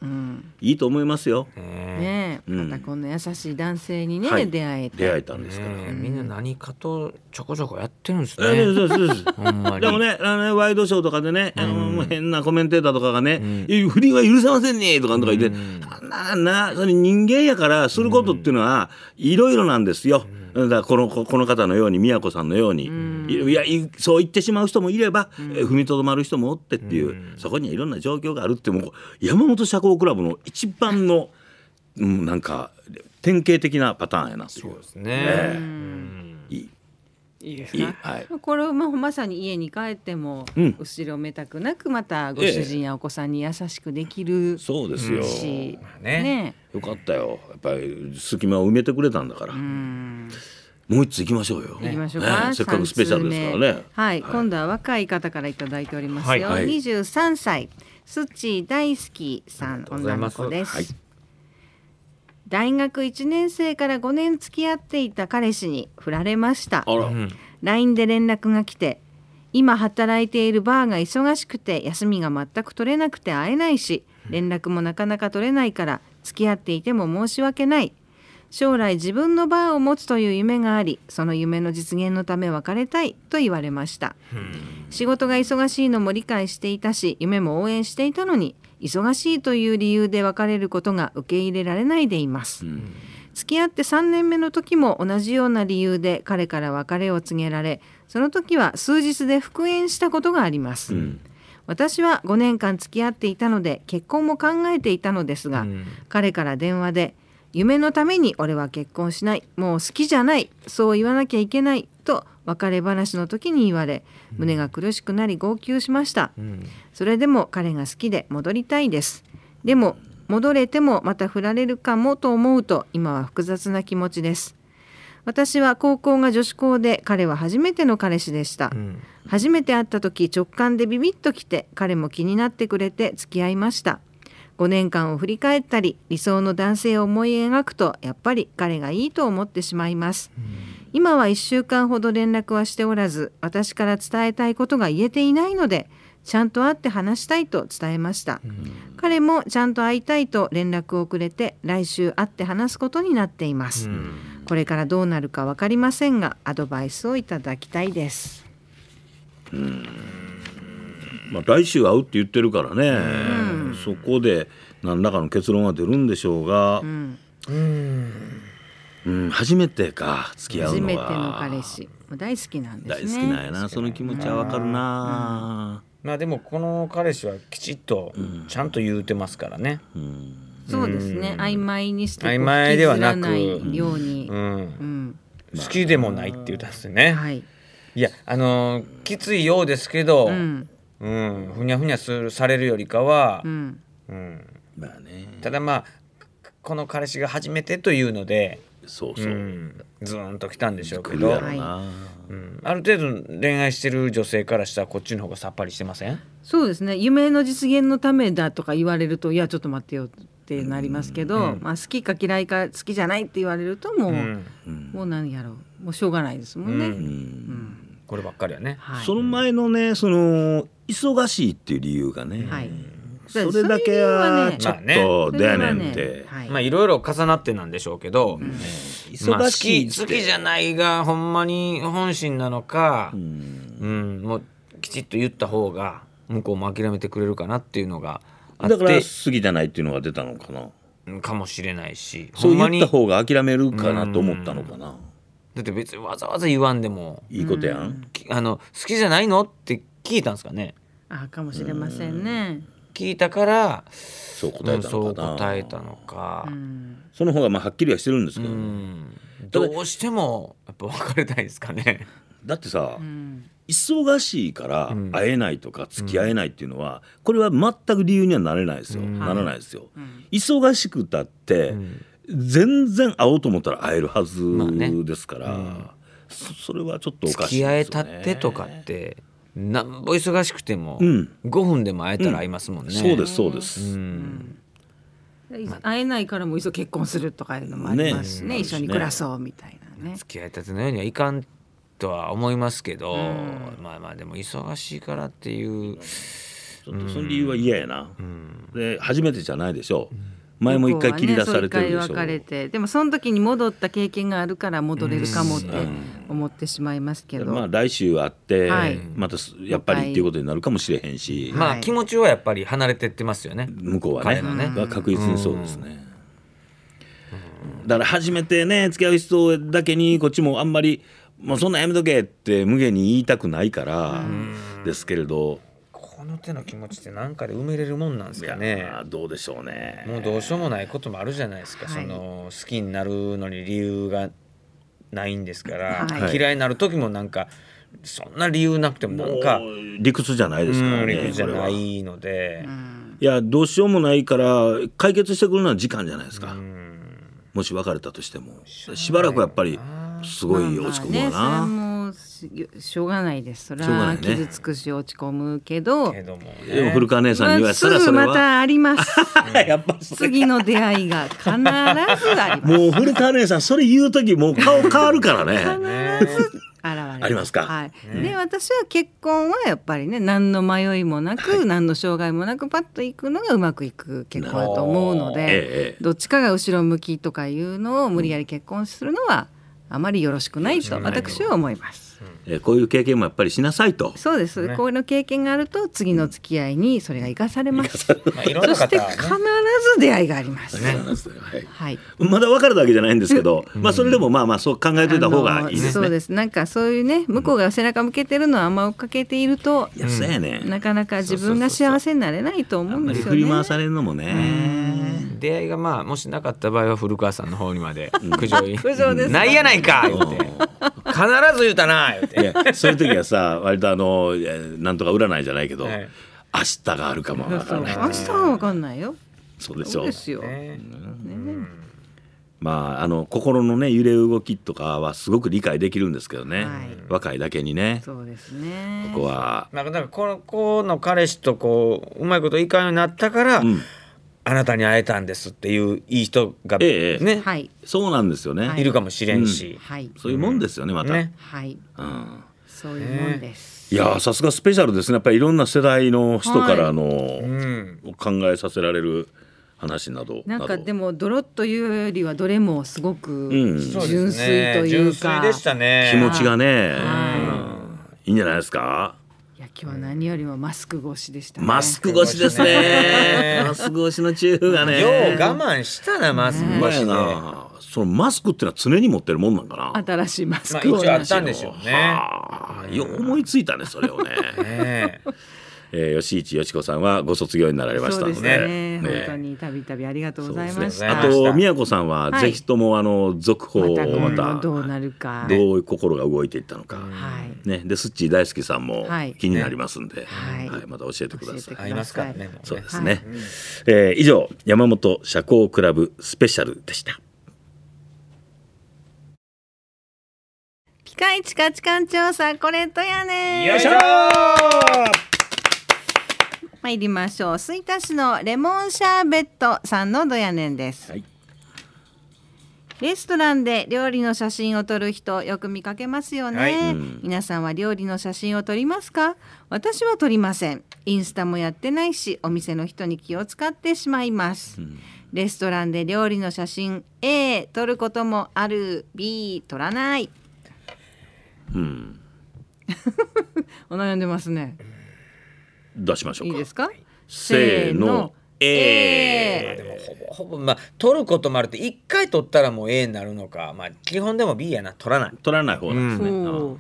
いいと思いますよ。ねまたこの優しい男性にね、出会えた出会えたんですから、みんな何かとちょこちょこやってるんですね。でもねあのワイドショーとかでね、あの変なコメンテーターとかがね、うん、不倫は許せませんねとかとか言って、うん、ななそれ人間やからすることっていうのはいろいろなんですよ。だからこのこの方のように宮子さんのように、いやそう言ってしまう人もいれば、うん、踏みとどまる人もおってっていう、そこにはいろんな状況があるってもう山本社交クラブの一番の、うん、なんか典型的なパターンやなそうですね。ねいいですか、はい、これをまさに家に帰っても後ろめたくなくまたご主人やお子さんに優しくできる、ええ、そうですよ、ねね、よかったよやっぱり隙間を埋めてくれたんだから。うもう一つ行きましょうよ。行きましょうか、ね。せっかくスペシャルですからね。はい、はい、今度は若い方からいただいておりますよ。二十三歳、スッチ大好きさん、女の子です。大学1年生から5年付き合っていた彼氏に振られました LINE で連絡が来て今働いているバーが忙しくて休みが全く取れなくて会えないし連絡もなかなか取れないから付き合っていても申し訳ない将来自分のバーを持つという夢がありその夢の実現のため別れたいと言われました仕事が忙しいのも理解していたし夢も応援していたのに忙しいという理由で別れることが受け入れられないでいます、うん、付き合って3年目の時も同じような理由で彼から別れを告げられその時は数日で復縁したことがあります、うん、私は5年間付き合っていたので結婚も考えていたのですが、うん、彼から電話で「夢のために俺は結婚しないもう好きじゃないそう言わなきゃいけないと別れ話の時に言われ胸が苦しくなり号泣しました、うん、それでも彼が好きで戻りたいですでも戻れてもまた振られるかもと思うと今は複雑な気持ちです私は高校が女子校で彼は初めての彼氏でした、うん、初めて会った時直感でビビッときて彼も気になってくれて付き合いました5年間を振り返ったり理想の男性を思い描くとやっぱり彼がいいと思ってしまいます、うん今は1週間ほど連絡はしておらず私から伝えたいことが言えていないのでちゃんと会って話したいと伝えました、うん、彼もちゃんと会いたいと連絡をくれて来週会って話すことになっています、うん、これからどうなるか分かりませんがアドバイスをいただきたいです、うん、まあ、来週会うって言ってるからね、そこで何らかの結論は出るんでしょうが、うんうん、初めてか付き合うのは初めての彼氏大好きなんですね大好きなんやなその気持ちはわかるな、うん、まあでもこの彼氏はきちっとちゃんと言うてますからね、うん、うん、そうですね曖昧にして曖昧ではないように、うん好きでもないって言ったんですね、はい、いやあのー、きついようですけど、うんふにゃふにゃするされるよりかは、うんうんまあね、ただまあこの彼氏が初めてというのでそうそう、うん、ズーンときたんでしょうけど、はいうん、ある程度恋愛してる女性からしたらこっちの方がさっぱりしてませんそうですね夢の実現のためだとか言われるといやちょっと待ってよってなりますけど、うん、まあ、好きか嫌いか好きじゃないって言われるともう、うん、もう何やろうもうしょうがないですもんね。うんこればっかりはね、はい、その前のねその忙しいっていう理由がね、はい、それだけはちょっとでやねんって。まあいろいろ重なってなんでしょうけど、うん、忙しい、好きじゃないがほんまに本心なのか、うん、もうきちっと言った方が向こうも諦めてくれるかなっていうのがあってだから好きじゃないっていうのが出たのかなかもしれないしそう言った方が諦めるかなと思ったのかな、だって別にわざわざ言わんでもいいことやんあの好きじゃないのって聞いたんですかねあかもしれませんね、聞いたからそう答えたのかな、うたのか、その方がまあはっきりはしてるんですけど、どうしてもやっぱ別れたいですかねだってさ、忙しいから会えないとか付き合えないっていうのは、これは全く理由にはなれないですよ、ならないですよ、忙しくたって、全然会おうと思ったら会えるはずですから、それはちょっとおかしいですよね付き合えたってとかってなんぼ忙しくても、五分でも会えたら会いますもんね、うん、そうですそうです、う会えないからもいっそ結婚するとかいうのもありますしね、ね、一緒に暮らそうみたいなね付き合いたてのようにはいかんとは思いますけど、まあまあでも忙しいからっていうちょっとその理由は嫌やな、で初めてじゃないでしょう、前も一回切り出されてるでしょ、ね、別れてでもその時に戻った経験があるから戻れるかもって思ってしまいますけど、まあ来週あって、はい、またやっぱりっていうことになるかもしれへんし、はい、まあ気持ちはやっぱり離れてってますよね向こうはねね確実にそうですね、だから初めてね付き合う人だけにこっちもあんまりもうそんなやめとけって無限に言いたくないからですけれどこの手の気持ちって何かで埋めれるもんなんですかねどうでしょうねもうどうしようもないこともあるじゃないですか、はい、その好きになるのに理由がないんですから、はい、嫌いになる時もなんかそんな理由なくてもなんか理屈じゃないですからね、理屈じゃないので、いやどうしようもないから解決してくるのは時間じゃないですか、もし別れたとしてもしばらくやっぱりすごい落ち込むわな。しょうがないですそれは傷つくし落ち込むけど、ね、でも古川姉さんに言われたらそれは、またあります [LAUGHS] 次の出会いが必ずありますもう古川姉さんそれ言う時もう顔変わるからね必ず現れありますか、はい、で、私は結婚はやっぱりね何の迷いもなく、はい、何の障害もなくパッといくのがうまくいく結婚だと思うので、どっちかが後ろ向きとかいうのを無理やり結婚するのはあまりよろしくないと私は思います。えこういう経験もやっぱりしなさいとそうです、ね、こういう経験があると次の付き合いにそれが生かされます、うんそして必ず出会いがあります、ね、はいはい、まだ別れたわけじゃないんですけど、うん、まあそれでもまあまあそう考えといた方がいいですそうですなんかそういうね向こうが背中向けてるのはあんま追っかけていると、うん、なかなか自分が幸せになれないと思うんですよね振り回されるのもね出会いがまあもしなかった場合は古川さんの方にまで苦情苦情ですないやないかって必ず言うたないやそういう時はさ割とあのなんとか占いじゃないけど、はい明日があるかもわからない。明日はわかんないよ。そうでしょう。ですよ。ね。まああの心のね揺れ動きとかはすごく理解できるんですけどね。はい、若いだけにね。そうですね。ここは。なんかなんかこの子の彼氏とこううまいこといかんようになったから。うんあなたに会えたんですっていういい人がね、ええはい、そうなんですよね、はい、いるかもしれんし、うん、はい、そういうもんですよねまた、ね、はい、うん、そういうもんです、えー、いやさすがスペシャルですねやっぱりいろんな世代の人からの、はいうん、考えさせられる話などなんかでもドロッというよりはどれもすごく純粋というか、うんうね、純粋でしたね気持ちがね、はい、いいんじゃないですか今日は何よりもマスク越しでした、ね、マスク越しですね [LAUGHS] マスク越しの中風がねよう我慢したなマスク越しで、そのマスクってのは常に持ってるもんなんかな新しいマスクを、まあ、一応あったんでしょうね、はあ、よう思いついたねそれをねえー、吉市よしこさんはご卒業になられましたのでね、ね、本当にたびたびありがとうございました、ね、あと宮子さんはぜひともあの続報をまたどうなるかどう心が動いていったのか、はい、ねでスッチー大好きさんも気になりますんで、はい、はい、また教えてください。いそうですね。はい、えー、以上山本社交クラブスペシャルでした。ピカイチ価値観調査これとやねよいしょ参りましょう吹田市のレモンシャーベットさんのどやねんです、はい、レストランで料理の写真を撮る人よく見かけますよね、はいうん、皆さんは料理の写真を撮りますか私は撮りませんインスタもやってないしお店の人に気を使ってしまいます、うんレストランで料理の写真 A 撮ることもある B 撮らない。うん。[LAUGHS] お悩んでますね。出しましょういいですかせーのええー、でもほぼほぼまあ取ることもあるって一回取ったらもう A になるのかまあ基本でも B やな取らない取らない方なんですね、うん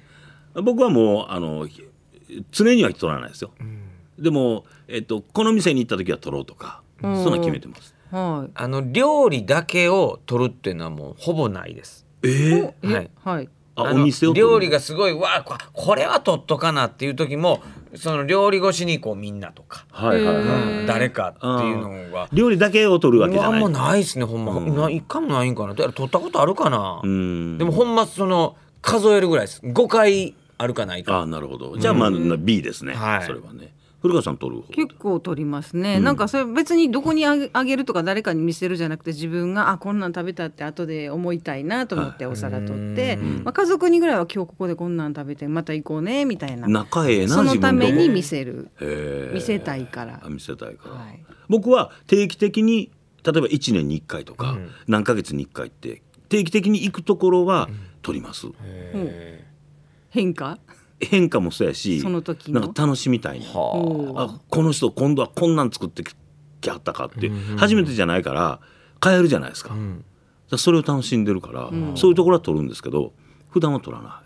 う僕はもうあの常には取らないですよ、うん、でも、えっと、この店に行った時は取ろうとか、そんな決めてます、はい、あの料理だけを取るっていうのはもうほぼないですえー、はい、はいあお店を料理がすごいわあこれは取っとかなっていう時もその料理越しにこうみんなとか、はいはいはい、誰かっていうのが料理だけを取るわけじゃないあんまないですねほんま、うん、な一回もないんかなだから取ったことあるかなでもほんまその数えるぐらいです5回あるかないかあなるほどじゃあまあ、うん、B ですね、はい、それはね古川さん取る結構取りますね、うん、なんかそれ別にどこにあげるとか誰かに見せるじゃなくて自分があこんなん食べたって後で思いたいなと思ってお皿取って、まあ、家族にぐらいは今日ここでこんなん食べてまた行こうねみたいな仲ええなそのために見せる見せたいから見せたいから、はい、僕は定期的に例えば1年に1回とか、何ヶ月に1回って定期的に行くところは取ります、変化変化もそうやしその時なんか楽しみたいな、あ、この人今度はこんなん作ってきはったかって、初めてじゃないから変えるじゃないですか,、それを楽しんでるから、そういうところは撮るんですけど普段は撮らな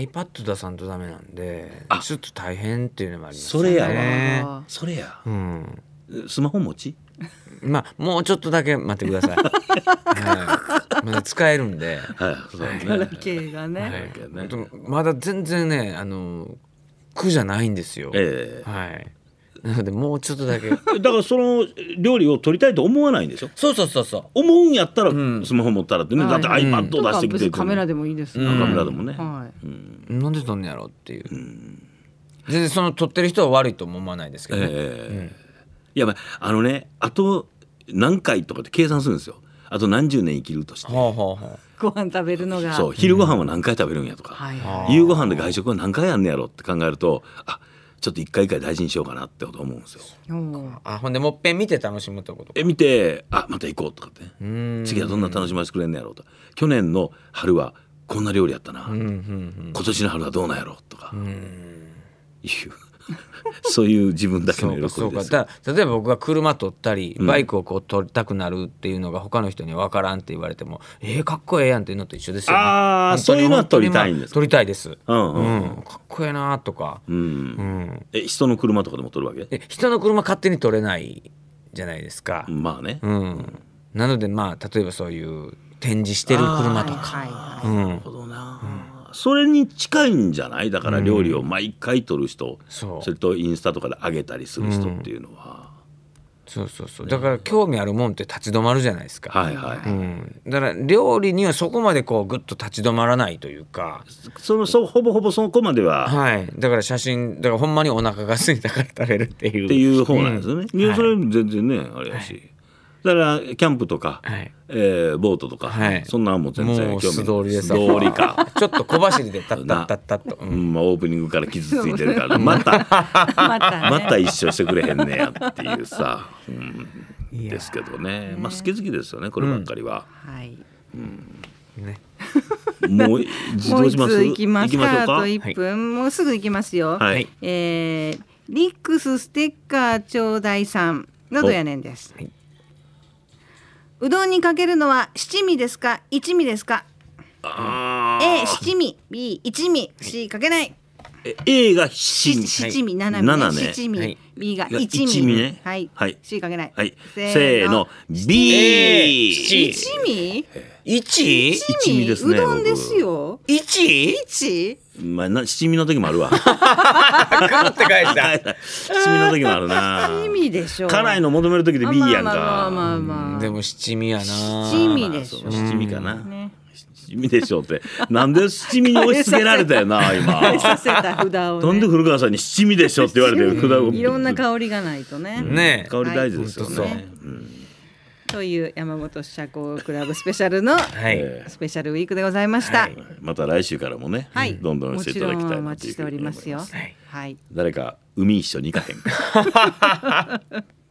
い。iPad 出さんとダメなんでちょっと大変っていうのもありますねそれやわそれや、うん、スマホ持ちまあもうちょっとだけ待ってください。[LAUGHS] まだ使えるんで。はい、ガラケーがね。まだ全然ねあの苦じゃないんですよ。えはい。なのでもうちょっとだけ。だからその料理を取りたいと思わないんでしょそうそうそうそ思うんやったらスマホ持ったらってね、だって iPad を出してき別てカメラでもいいですね。カメラでもね、はいう。なんで撮んねやろっていう。全然その撮ってる人は悪いとも思わないですけどね。ええいや、まあ、あのねあと何回とかって計算するんですよあと何十年生きるとして、はあはあ、ご飯食べるのがそう昼ご飯は何回食べるんやとか、うん夕ご飯で外食は何回やんねやろって考えるとあちょっと一回一回大事にしようかなってこと思うんですよ。あほんでもっぺん見て楽しむってことえ見てあまた行こうとかってね次はどんな楽しませてくれんねやろうと去年の春はこんな料理やったな、うんうんうん、今年の春はどうなんやろうとかいう [LAUGHS] そういう自分だけの喜びですそうかだ例えば僕が車取ったりバイクをこう取りたくなるっていうのが他の人には分からんって言われても、うん、えー、かっこええやんっていうのと一緒ですよねああそういうのは取りたいんですか取りたいです、うん、うんうん、かっこええなとか、うんうんえ人の車とかでも取るわけえ人の車勝手に取れないじゃないですかまあね、うん、なのでまあ例えばそういう展示してる車とか、はいはいなるほどな、うんそれに近いんじゃないだから料理を毎回取る人、それとインスタとかで上げたりする人っていうのは。そうそうそうだから興味あるもんって立ち止まるじゃないですか、はいはい、うん、だから料理にはそこまでこうぐっと立ち止まらないというかそのそほぼほぼそこまでははいだから写真だからほんまにお腹が空いたから食べるっていうっていう方なんですよね、うん、はい、それ全然ねあれやし、はいだからキャンプとか、はい、えー、ボートとか、はい、そんなんも全然興味ない通りかちょっと小走りでタッタッタッタッと、うん、まあ、オープニングから傷ついてるから、[LAUGHS] ね、またまた、一生してくれへんねやっていうさ、うん、ですけどね、ね、まあ、好き好きですよねこればっかりは。うん、はい、うんねもう一動します行きますか。あと一分、はい、もうすぐ行きますよ。はい、えー、リックスステッカーちょうだいさんのどやねんです。はいうどんにかけるのは七味ですか一味ですか A 七味 B 一味 C かけない A が七味七味七味七ね七味、はい、B が一味ねはい、はい、C かけない、はい、せーの B 七味、一一味ですね。うどんですよ。一一まあ、な七味の時もあるわ。グって返した。七味の時もあるな。七味でしょ。う。家内の求める時で B やんか。まあまあまあでも七味やな。七味でしょ。七味かな。七味でしょうって。なんで七味に押し付けられたよな、[LAUGHS] 今。なんで古川さんに七味でしょうって言われてる。いろんな香りがないとね。ね香り大事ですよね。という山本社交クラブスペシャルのスペシャルウィークでございました、はい、また来週からもね、はい、どんどんしていただきたいお待ちしておりますよ、はい、誰か海一緒に行かへんか [LAUGHS]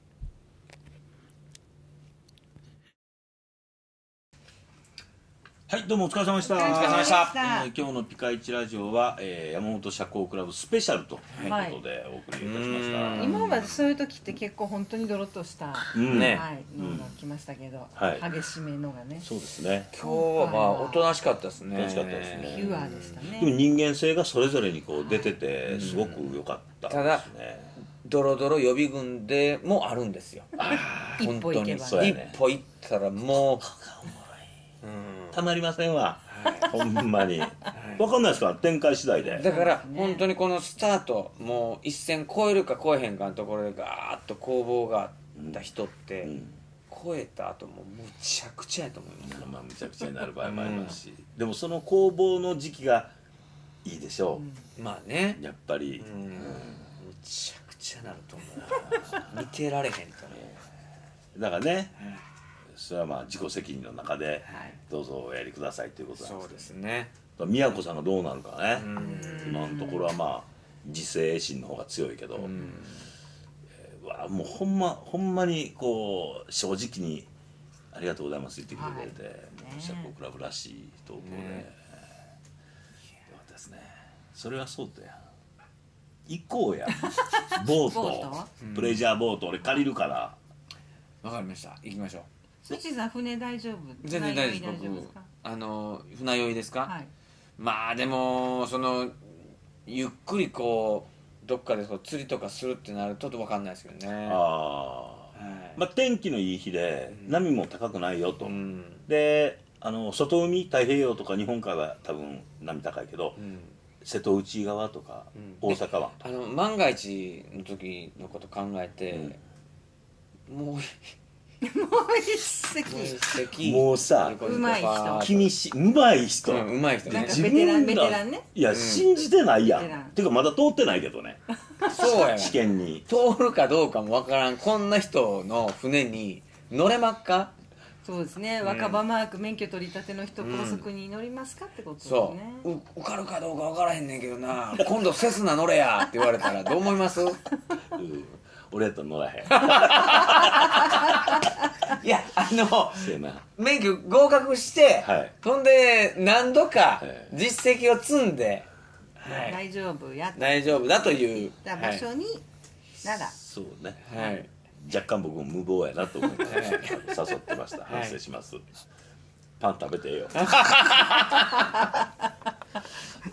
はい、どうもお疲れ様でした。お疲れ様でした。今日のピカイチラジオは、えー、山本社交クラブスペシャルということでお送りいたしました。はい、今までそういう時って結構本当にドロッとした、うんね、はい、のが来ましたけど、うん、激しめのがね。そうですね。今日はまあおとなしかったですね。おとなしかったですね。ピュアでしたね。でも人間性がそれぞれにこう出ててすごく良かったですね。ドロドロ予備軍でもあるんですよ。一歩行けば、ね、一歩行ったらもう。たまりませんわ、ほんまに分かんないですか展開次第でだから本当にこのスタートもう一線超えるか超えへんかのところでガーッと攻防があった人って、超えた後もむちゃくちゃやと思います、まあ、むちゃくちゃになる場合もありますし、うん、でもその攻防の時期がいいでしょう、うん、まあねやっぱり、うん、むちゃくちゃなると思う見てられへんからだからね、それはまあ自己責任の中でどうぞおやりくださいということなんですそうですね宮子さんがどうなるかね今のところはまあ自制心の方が強いけど、うわもうほんまほんまにこう正直に「ありがとうございます」言ってくれて、はい、う社交クラブらしい投稿で、ね、よかったですねそれはそうだよ行こうや [LAUGHS] ボートプレジャーボート俺借りるからわかりました行きましょうスチさん船大丈夫全然大丈夫ですあの船酔いですか、はい、まあでもそのゆっくりこうどっかでそう釣りとかするってなると分かんないですけどねああ、はい、まあ天気のいい日で、波も高くないよと、うん、であの外海太平洋とか日本海は多分波高いけど、うん、瀬戸内側とか、大阪湾あの万が一の時のこと考えて、もう [LAUGHS] もう一席もうさうまい人君しうまい人、ううまい人、ね、ベテランベテランねいや、信じてないやんていうかまだ通ってないけどねそうや試験に通るかどうかもわからんこんな人の船に乗れまっかそうですね、若葉マーク免許取り立ての人、高速に乗りますかってことですねそう受かるかどうか分からへんねんけどな今度セスナ乗れやって言われたらどう思います、うん俺やったら乗らへん [LAUGHS] いやあのせうな免許合格して、はいほんで何度か実績を積んで、はい、大丈夫や大丈夫だというた場所に、ならそうねはい、は若干僕も無謀やなと思って誘ってました反省します、パン食べてよ [LAUGHS]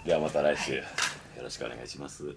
ではまた来週よろしくお願いします